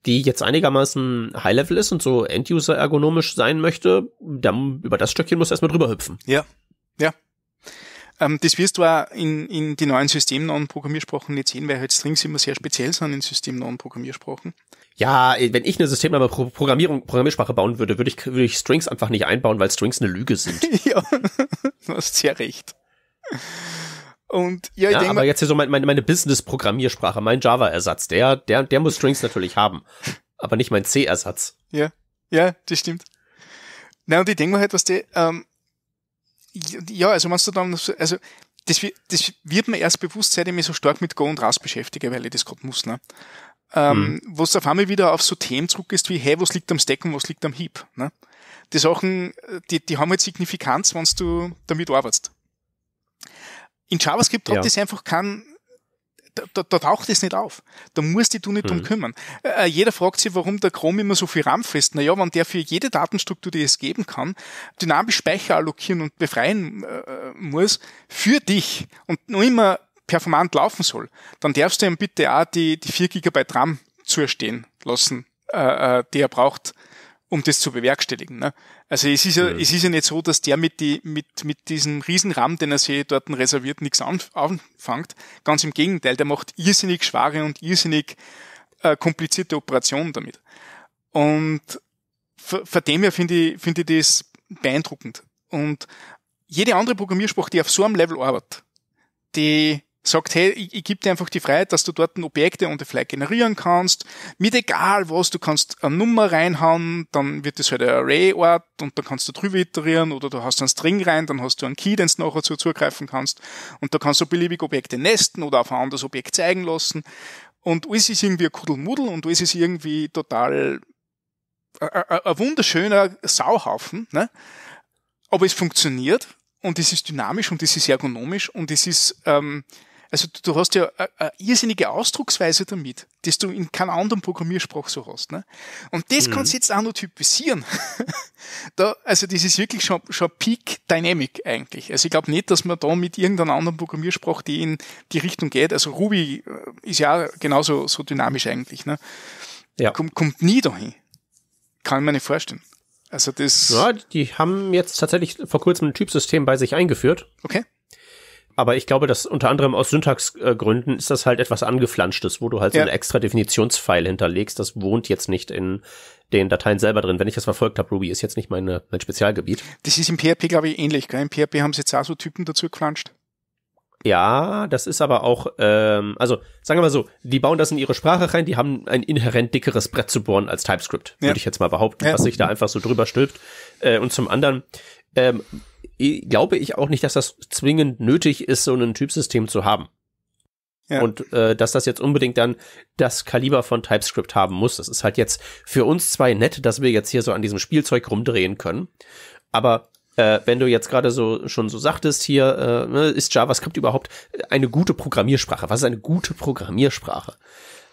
die jetzt einigermaßen High-Level ist und so End-User-ergonomisch sein möchte, dann über das Stöckchen muss erstmal drüber hüpfen. Ja, ja. Ähm, das wirst du auch in, in die neuen System systemnahen Programmiersprachen nicht sehen, weil halt Strings immer sehr speziell sind in System systemnahen Programmiersprachen. Ja, äh, wenn ich eine systemnahe Programmierung, Programmiersprache bauen würde, würde ich, würde ich Strings einfach nicht einbauen, weil Strings eine Lüge sind. ja, du hast sehr recht. Und ja, ich ja, denke aber jetzt hier so meine, meine, meine Business-Programmiersprache, mein Java-Ersatz, der, der, der muss Strings natürlich haben, aber nicht mein C-Ersatz. Ja, ja, das stimmt. Na und ich denke mal halt, was der, ähm, ja, also meinst du dann, also das, das wird mir erst bewusst, seit ich mich so stark mit Go und Raus beschäftige, weil ich das gerade muss, ne? Ähm, hm. Was auf einmal wieder auf so Themen zurück ist wie, hey, was liegt am Stack und was liegt am Heap? Ne? Die Sachen, äh, die, die haben halt Signifikanz, wenn du damit arbeitest. In JavaScript ja. hat das einfach kein, da, da, da taucht es nicht auf. Da musst du dich nicht mhm. drum kümmern. Äh, äh, jeder fragt sich, warum der Chrome immer so viel RAM frisst. Naja, wenn der für jede Datenstruktur, die es geben kann, dynamisch Speicher allokieren und befreien äh, muss, für dich und nur immer performant laufen soll, dann darfst du ihm bitte auch die, die 4 GB RAM zuerstehen lassen, äh, äh, die er braucht um das zu bewerkstelligen. Ne? Also es ist ja, ja, mhm. es ist ja nicht so, dass der mit, die, mit, mit diesem Riesenrahmen, den er sich dort reserviert, nichts anfängt. Ganz im Gegenteil, der macht irrsinnig schwere und irrsinnig äh, komplizierte Operationen damit. Und von dem her finde ich, finde ich das beeindruckend. Und jede andere Programmiersprache, die auf so einem Level arbeitet, die sagt, hey, ich, ich gebe dir einfach die Freiheit, dass du dort ein Objekte on the fly generieren kannst. Mit egal was, du kannst eine Nummer reinhauen, dann wird das halt ein Array-Ort und dann kannst du drüber iterieren oder du hast einen String rein, dann hast du einen Key, den du nachher zu zugreifen kannst und da kannst du beliebig Objekte nesten oder auf ein anderes Objekt zeigen lassen. Und alles ist irgendwie ein Kuddelmuddel und alles ist irgendwie total ein, ein, ein wunderschöner Sauhaufen, ne? Aber es funktioniert und es ist dynamisch und es ist ergonomisch und es ist ähm, also du, du hast ja eine, eine, irrsinnige Ausdrucksweise damit, dass du in keinem anderen Programmiersprach so hast. Ne? Und das mhm. kannst du jetzt auch noch typisieren. da, also das ist wirklich schon, schon Peak Dynamic eigentlich. Also ich glaube nicht, dass man da mit irgendeiner anderen Programmiersprache, die in die Richtung geht, also Ruby äh, ist ja genauso so dynamisch eigentlich. Ne? Ja. Kommt, kommt nie dahin. Kann ich mir nicht vorstellen. Also das. Ja, die haben jetzt tatsächlich vor kurzem ein Typsystem bei sich eingeführt. Okay. Aber ich glaube, dass unter anderem aus Syntaxgründen ist das halt etwas angeflanschtes, wo du halt so eine extra Definitionspfeil hinterlegst. Das wohnt jetzt nicht in den Dateien selber drin. Wenn ich das verfolgt habe, Ruby ist jetzt nicht meine, mein Spezialgebiet. Das ist im PHP, glaube ich, ähnlich. Gell? Im PHP haben sie jetzt auch so Typen dazu geflanscht. Ja, das ist aber auch, ähm, also sagen wir mal so, die bauen das in ihre Sprache rein, die haben ein inhärent dickeres Brett zu bohren als TypeScript, ja. würde ich jetzt mal behaupten, ja. was sich da einfach so drüber stülpt. Äh, und zum anderen, ähm, glaube ich auch nicht, dass das zwingend nötig ist, so ein Typsystem zu haben. Ja. Und äh, dass das jetzt unbedingt dann das Kaliber von TypeScript haben muss. Das ist halt jetzt für uns zwei nett, dass wir jetzt hier so an diesem Spielzeug rumdrehen können. Aber äh, wenn du jetzt gerade so schon so sagtest hier, äh, ne, ist JavaScript überhaupt eine gute Programmiersprache? Was ist eine gute Programmiersprache?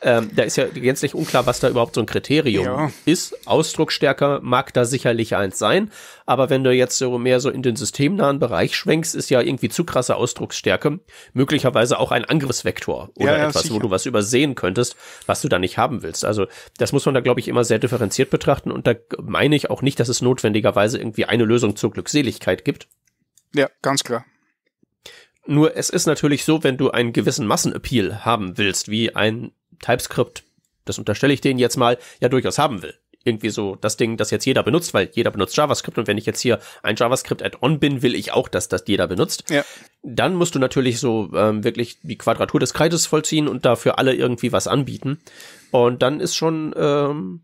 ähm, da ist ja gänzlich unklar, was da überhaupt so ein Kriterium ja. ist. Ausdrucksstärke mag da sicherlich eins sein, aber wenn du jetzt so mehr so in den systemnahen Bereich schwenkst, ist ja irgendwie zu krasse Ausdrucksstärke möglicherweise auch ein Angriffsvektor oder ja, etwas, sicher. wo du was übersehen könntest, was du da nicht haben willst. Also das muss man da, glaube ich, immer sehr differenziert betrachten und da meine ich auch nicht, dass es notwendigerweise irgendwie eine Lösung zur Glückseligkeit gibt. Ja, ganz klar. Nur es ist natürlich so, wenn du einen gewissen Massenappeal haben willst, wie ein TypeScript, das unterstelle ich denen jetzt mal, ja durchaus haben will. Irgendwie so das Ding, das jetzt jeder benutzt, weil jeder benutzt JavaScript und wenn ich jetzt hier ein JavaScript-Add-on bin, will ich auch, dass das jeder benutzt. Ja. Dann musst du natürlich so ähm, wirklich die Quadratur des Kreises vollziehen und dafür alle irgendwie was anbieten. Und dann ist schon ähm,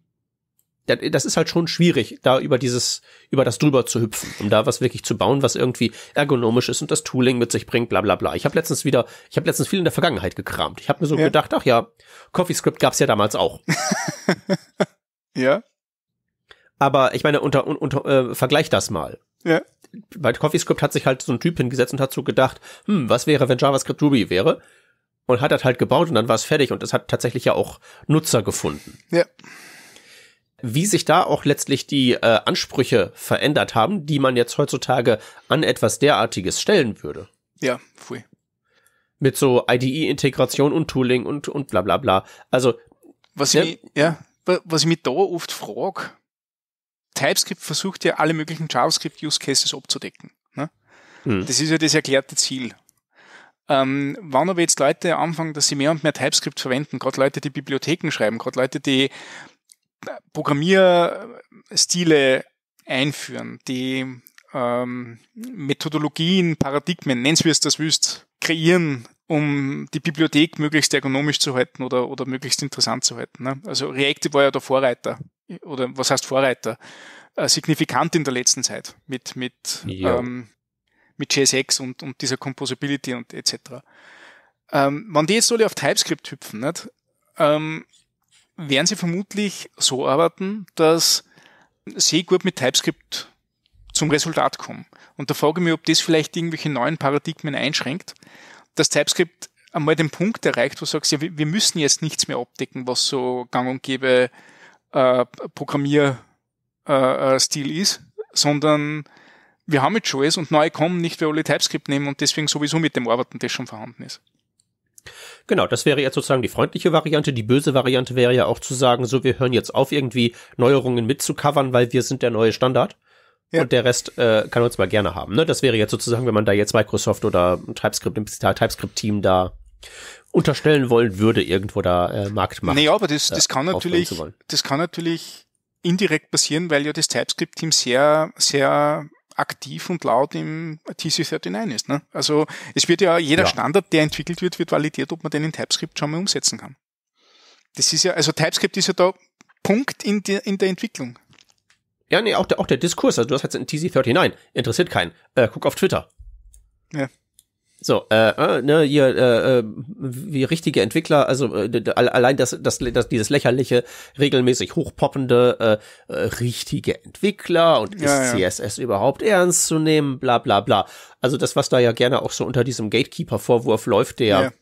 das ist halt schon schwierig, da über dieses, über das drüber zu hüpfen, um da was wirklich zu bauen, was irgendwie ergonomisch ist und das Tooling mit sich bringt, bla bla bla. Ich habe letztens wieder, ich habe letztens viel in der Vergangenheit gekramt. Ich habe mir so ja. gedacht, ach ja, CoffeeScript gab's ja damals auch. ja. Aber ich meine, unter, unter äh, vergleich das mal. Ja. Bei CoffeeScript hat sich halt so ein Typ hingesetzt und hat so gedacht, hm, was wäre, wenn JavaScript Ruby wäre? Und hat das halt gebaut und dann war es fertig und es hat tatsächlich ja auch Nutzer gefunden. Ja wie sich da auch letztlich die äh, Ansprüche verändert haben, die man jetzt heutzutage an etwas derartiges stellen würde. Ja, pfui. Mit so IDE-Integration und Tooling und, und bla bla bla. Also. Was ne? ich, ja, was ich mich da oft frage, TypeScript versucht ja alle möglichen JavaScript-Use-Cases abzudecken. Ne? Hm. Das ist ja das erklärte Ziel. Ähm, wann aber jetzt Leute anfangen, dass sie mehr und mehr TypeScript verwenden, gerade Leute, die Bibliotheken schreiben, gerade Leute, die Programmierstile einführen, die ähm, Methodologien, Paradigmen, nennst wie es das willst, kreieren, um die Bibliothek möglichst ergonomisch zu halten oder, oder möglichst interessant zu halten. Ne? Also React war ja der Vorreiter, oder was heißt Vorreiter? Äh, signifikant in der letzten Zeit mit, mit, ja. ähm, mit JSX und, und dieser Composability und etc. Ähm, wenn die jetzt alle auf TypeScript hüpfen, nicht? Ähm, werden sie vermutlich so arbeiten, dass sie gut mit TypeScript zum Resultat kommen. Und da frage ich mich, ob das vielleicht irgendwelche neuen Paradigmen einschränkt, dass TypeScript einmal den Punkt erreicht, wo du sagst, ja, wir müssen jetzt nichts mehr abdecken, was so gang und gäbe äh, Programmierstil äh, äh ist, sondern wir haben jetzt schon alles und neue kommen nicht, weil alle TypeScript nehmen und deswegen sowieso mit dem arbeiten, das schon vorhanden ist. Genau, das wäre jetzt sozusagen die freundliche Variante. Die böse Variante wäre ja auch zu sagen, so wir hören jetzt auf, irgendwie Neuerungen mitzucovern, weil wir sind der neue Standard. Ja. Und der Rest äh, kann uns mal gerne haben. Ne? Das wäre jetzt sozusagen, wenn man da jetzt Microsoft oder TypeScript, im TypeScript-Team da unterstellen wollen würde, irgendwo da äh, Markt machen. Naja, aber das, äh, das, äh, kann natürlich, das kann natürlich indirekt passieren, weil ja das TypeScript-Team sehr, sehr aktiv und laut im TC39 ist. Ne? Also es wird ja jeder ja. Standard, der entwickelt wird, wird validiert, ob man den in TypeScript schon mal umsetzen kann. Das ist ja, also TypeScript ist ja da Punkt in der, in der Entwicklung. Ja, nee, auch der, auch der Diskurs, also du hast jetzt in TC39, interessiert keinen. Äh, guck auf Twitter. Ja. So, äh, äh, ne, hier, äh, äh, wie richtige Entwickler, also äh, allein das, das, das, dieses lächerliche, regelmäßig hochpoppende, äh, äh richtige Entwickler und ist ja. CSS überhaupt ernst zu nehmen, bla bla bla. Also das, was da ja gerne auch so unter diesem Gatekeeper-Vorwurf läuft, der ja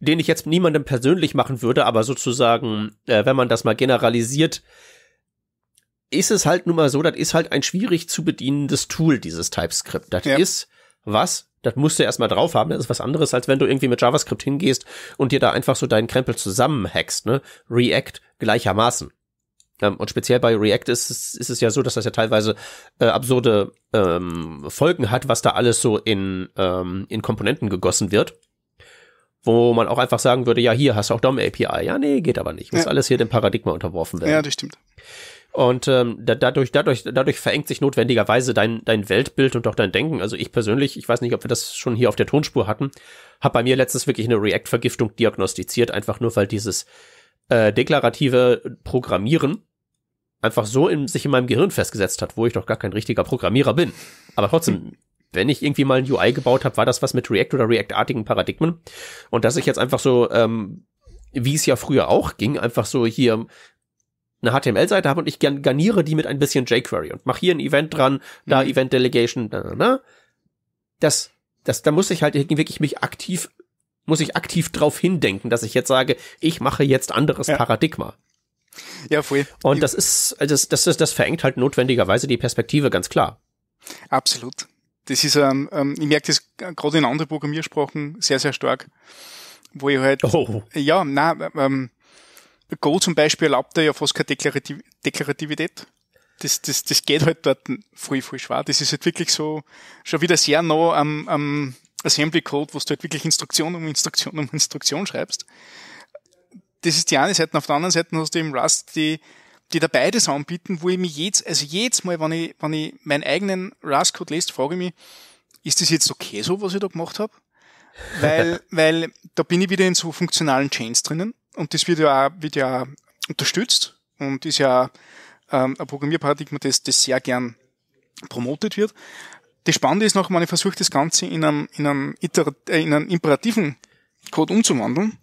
den ich jetzt niemandem persönlich machen würde, aber sozusagen, äh, wenn man das mal generalisiert, ist es halt nun mal so, das ist halt ein schwierig zu bedienendes Tool, dieses TypeScript. Das ja. ist was, das musst du erstmal drauf haben. Das ist was anderes, als wenn du irgendwie mit JavaScript hingehst und dir da einfach so deinen Krempel zusammenhackst, ne? React gleichermaßen. Ähm, und speziell bei React ist es, ist es ja so, dass das ja teilweise äh, absurde ähm, Folgen hat, was da alles so in, ähm, in Komponenten gegossen wird. Wo man auch einfach sagen würde, ja, hier hast du auch DOM-API. Ja, nee, geht aber nicht. Muss ja. alles hier dem Paradigma unterworfen werden. Ja, das stimmt. Und ähm, da, dadurch, dadurch, dadurch verengt sich notwendigerweise dein, dein Weltbild und auch dein Denken. Also ich persönlich, ich weiß nicht, ob wir das schon hier auf der Tonspur hatten, habe bei mir letztens wirklich eine React-Vergiftung diagnostiziert, einfach nur weil dieses äh, deklarative Programmieren einfach so in sich in meinem Gehirn festgesetzt hat, wo ich doch gar kein richtiger Programmierer bin. Aber trotzdem, wenn ich irgendwie mal ein UI gebaut habe, war das was mit React oder React-artigen Paradigmen. Und dass ich jetzt einfach so ähm, wie es ja früher auch ging, einfach so hier eine HTML-Seite habe und ich garniere die mit ein bisschen jQuery und mache hier ein Event dran, da mhm. Event Delegation, na, na, na. Das, das, da muss ich halt wirklich mich aktiv, muss ich aktiv drauf hindenken, dass ich jetzt sage, ich mache jetzt anderes ja. Paradigma. Ja, voll. Und das ist, das, das, das, das verengt halt notwendigerweise die Perspektive, ganz klar. Absolut. Das ist, ähm, ähm ich merke das gerade in anderen Programmiersprachen sehr, sehr stark, wo ich halt, oh. ja, nein, ähm, Go zum Beispiel erlaubt ja fast keine Deklarativ Deklarativität. Das, das, das geht halt dort voll, voll schwer. Das ist halt wirklich so schon wieder sehr nah am, am Assembly Code, wo du halt wirklich Instruktion um Instruktion um Instruktion schreibst. Das ist die eine Seite. Auf der anderen Seite hast du eben Rust, die, die da beides anbieten, wo ich mich jetzt, also jedes Mal, wenn ich, wenn ich meinen eigenen Rust-Code lese, frage ich mich, ist das jetzt okay so, was ich da gemacht habe? Weil, weil da bin ich wieder in so funktionalen Chains drinnen und das wird ja, auch, wird ja auch unterstützt und ist ja ähm, ein Programmierparadigma, das, das sehr gern promotet wird. Das Spannende ist nochmal, ich versuche das Ganze in einem, in, einem Iter äh, in einem imperativen Code umzuwandeln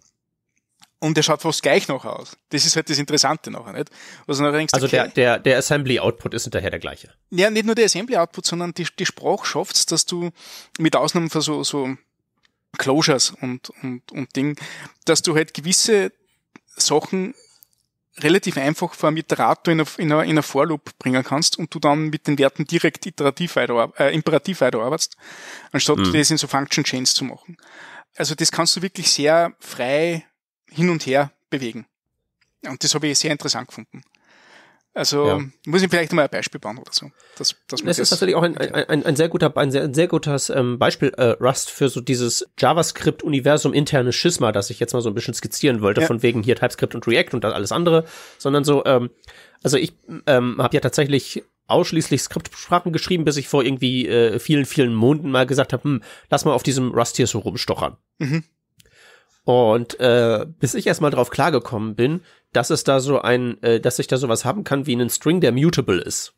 und der schaut fast gleich noch aus. Das ist halt das Interessante nachher, nicht? Also, denkst, also okay, der, der, der Assembly-Output ist hinterher der gleiche. Ja, nicht nur der Assembly-Output, sondern die, die Sprache schafft dass du mit Ausnahme von so, so Closures und, und, und Ding, dass du halt gewisse Sachen relativ einfach vor einem Iterator in einer in eine Vorloop bringen kannst und du dann mit den Werten direkt iterativ weiter, äh, imperativ weiterarbeitest, anstatt mhm. das in so Function Chains zu machen. Also das kannst du wirklich sehr frei hin und her bewegen. Und das habe ich sehr interessant gefunden. Also ja. muss ich vielleicht mal ein Beispiel bauen oder so. Dass, dass das, ist natürlich auch ein, ein, ein, sehr guter, ein sehr, ein sehr gutes ähm, Beispiel, äh, Rust, für so dieses JavaScript-Universum interne Schisma, das ich jetzt mal so ein bisschen skizzieren wollte, ja. von wegen hier TypeScript und React und dann alles andere, sondern so, ähm, also ich ähm, habe ja tatsächlich ausschließlich Skriptsprachen geschrieben, bis ich vor irgendwie äh, vielen, vielen Monaten mal gesagt habe, hm, lass mal auf diesem Rust hier so rumstochern. Mhm. Und äh, bis ich erstmal drauf klargekommen bin, dass es da so ein, äh, dass ich da sowas haben kann wie einen String, der mutable ist.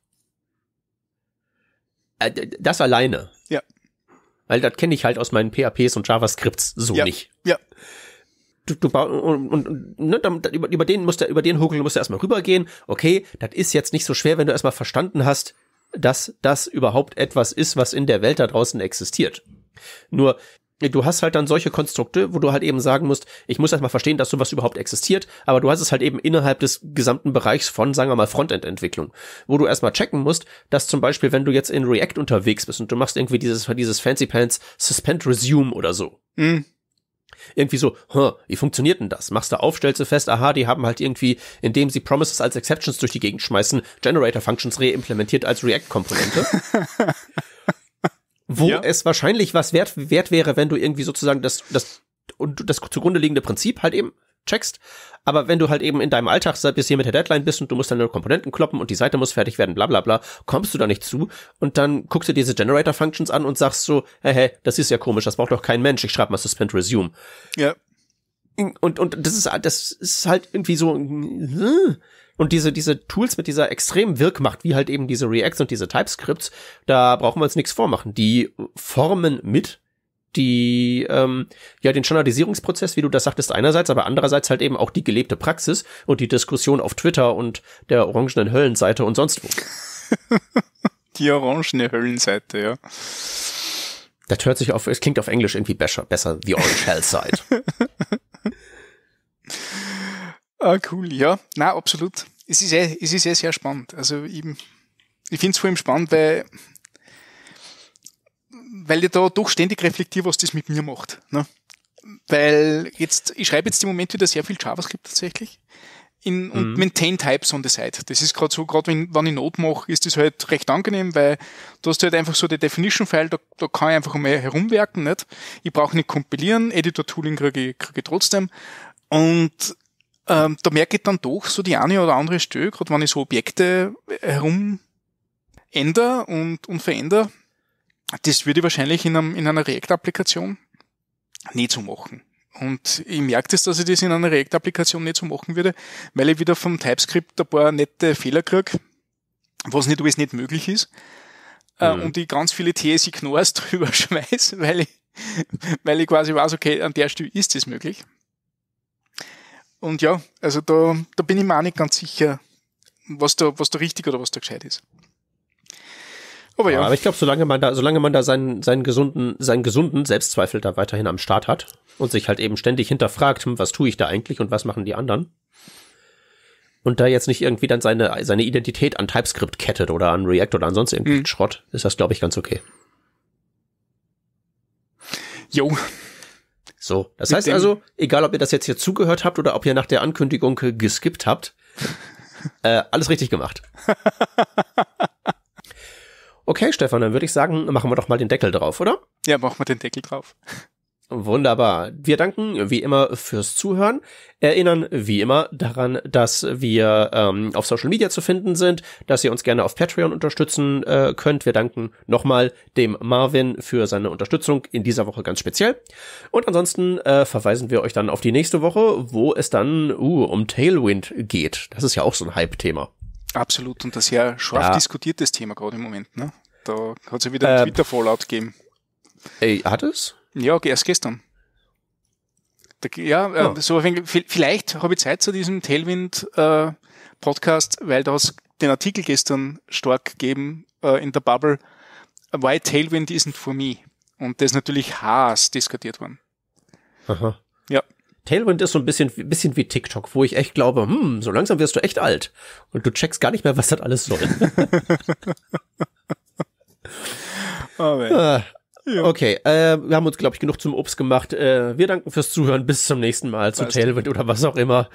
Äh, das alleine. Ja. Weil das kenne ich halt aus meinen PHPs und JavaScripts so ja. nicht. Ja. Du, du und, und, und ne, über, über den musst du, über den Huckel musst du erstmal rübergehen. Okay, das ist jetzt nicht so schwer, wenn du erstmal verstanden hast, dass das überhaupt etwas ist, was in der Welt da draußen existiert. Nur du hast halt dann solche Konstrukte, wo du halt eben sagen musst, ich muss erstmal verstehen, dass sowas überhaupt existiert, aber du hast es halt eben innerhalb des gesamten Bereichs von, sagen wir mal, Frontend-Entwicklung, wo du erstmal checken musst, dass zum Beispiel, wenn du jetzt in React unterwegs bist und du machst irgendwie dieses, dieses Fancy Pants Suspend Resume oder so. Mhm irgendwie so, huh, wie funktioniert denn das? Machst du auf, stellst du fest, aha, die haben halt irgendwie, indem sie Promises als Exceptions durch die Gegend schmeißen, Generator Functions reimplementiert als React-Komponente. wo ja. es wahrscheinlich was wert, wert wäre, wenn du irgendwie sozusagen das, das, und das zugrunde liegende Prinzip halt eben checkst. Aber wenn du halt eben in deinem Alltag bis hier mit der Deadline bist und du musst deine Komponenten kloppen und die Seite muss fertig werden, bla bla bla, kommst du da nicht zu und dann guckst du diese Generator Functions an und sagst so, hey, hey, das ist ja komisch, das braucht doch kein Mensch, ich schreibe mal Suspend Resume. Ja. Und, und das ist, das ist halt irgendwie so, hm, und diese, diese Tools mit dieser extremen Wirkmacht, wie halt eben diese Reacts und diese TypeScripts, da brauchen wir uns nichts vormachen. Die formen mit die ähm, ja den Standardisierungsprozess, wie du das sagtest, einerseits, aber andererseits halt eben auch die gelebte Praxis und die Diskussion auf Twitter und der orangenen Höllenseite und sonst wo. die orangene Höllenseite, ja. Das hört sich auf, es klingt auf Englisch irgendwie besser, besser, the orange hellside. ah, cool, ja. Na, absolut es ist eh, es ist eh sehr spannend. Also eben, ich finde es vor allem spannend, weil, weil ich da doch ständig reflektiere, was das mit mir macht. Ne? Weil jetzt, ich schreibe jetzt im Moment wieder sehr viel JavaScript tatsächlich. In, mhm. und maintain Types on the side. Das ist gerade so, gerade wenn, wenn ich Not mache, ist das halt recht angenehm, weil du hast halt einfach so die Definition-File, da, da kann ich einfach mehr herumwerken, nicht? Ich brauche nicht kompilieren, Editor-Tooling kriege ich, krieg ich trotzdem. Und ähm, da merke ich dann doch so die eine oder andere Stelle, gerade wenn ich so Objekte herum ändere und, und verändere, das würde ich wahrscheinlich in, einem, in einer React-Applikation nicht so machen. Und ich merke das, dass ich das in einer React-Applikation nicht so machen würde, weil ich wieder vom TypeScript ein paar nette Fehler kriege, was nicht alles nicht möglich ist. Äh, mhm. Und ich ganz viele TS-Ignores drüber schmeiße, weil ich, weil ich quasi weiß, okay, an der Stelle ist das möglich. Und ja, also da, da bin ich mir auch nicht ganz sicher, was da, was da richtig oder was da gescheit ist. Aber ja. Aber ich glaube, solange man da, solange man da seinen, seinen gesunden, seinen gesunden Selbstzweifel da weiterhin am Start hat und sich halt eben ständig hinterfragt, hm, was tue ich da eigentlich und was machen die anderen? Und da jetzt nicht irgendwie dann seine, seine Identität an TypeScript kettet oder an React oder an sonst irgendeinen mhm. Schrott, ist das, glaube ich, ganz okay. Jo, so, das Mit heißt also, egal ob ihr das jetzt hier zugehört habt oder ob ihr nach der Ankündigung geskippt habt, äh, alles richtig gemacht. Okay, Stefan, dann würde ich sagen, machen wir doch mal den Deckel drauf, oder? Ja, machen wir den Deckel drauf. Wunderbar. Wir danken wie immer fürs Zuhören. Erinnern wie immer daran, dass wir ähm, auf Social Media zu finden sind, dass ihr uns gerne auf Patreon unterstützen äh, könnt. Wir danken nochmal dem Marvin für seine Unterstützung in dieser Woche ganz speziell. Und ansonsten äh, verweisen wir euch dann auf die nächste Woche, wo es dann uh, um Tailwind geht. Das ist ja auch so ein Hype-Thema. Absolut und das ja scharf ja. diskutiertes Thema gerade im Moment. Ne? Da hat es ja wieder ein äh, Twitter-Fallout gegeben. Ey, hat es? Ja, okay, erst gestern. Ja, äh, ja. so vielleicht habe ich Zeit zu diesem Tailwind-Podcast, äh, weil du hast den Artikel gestern stark gegeben äh, in der Bubble. Why Tailwind isn't for me. Und das ist natürlich Haas diskutiert worden. Aha. Ja. Tailwind ist so ein bisschen, bisschen wie TikTok, wo ich echt glaube, hm, so langsam wirst du echt alt. Und du checkst gar nicht mehr, was das alles soll. oh, ah, Okay, äh, wir haben uns, glaube ich, genug zum Obst gemacht. Äh, wir danken fürs Zuhören. Bis zum nächsten Mal zu Tailwind oder was auch immer.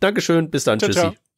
Dankeschön, bis dann. Ciao, tschüssi. Ciao.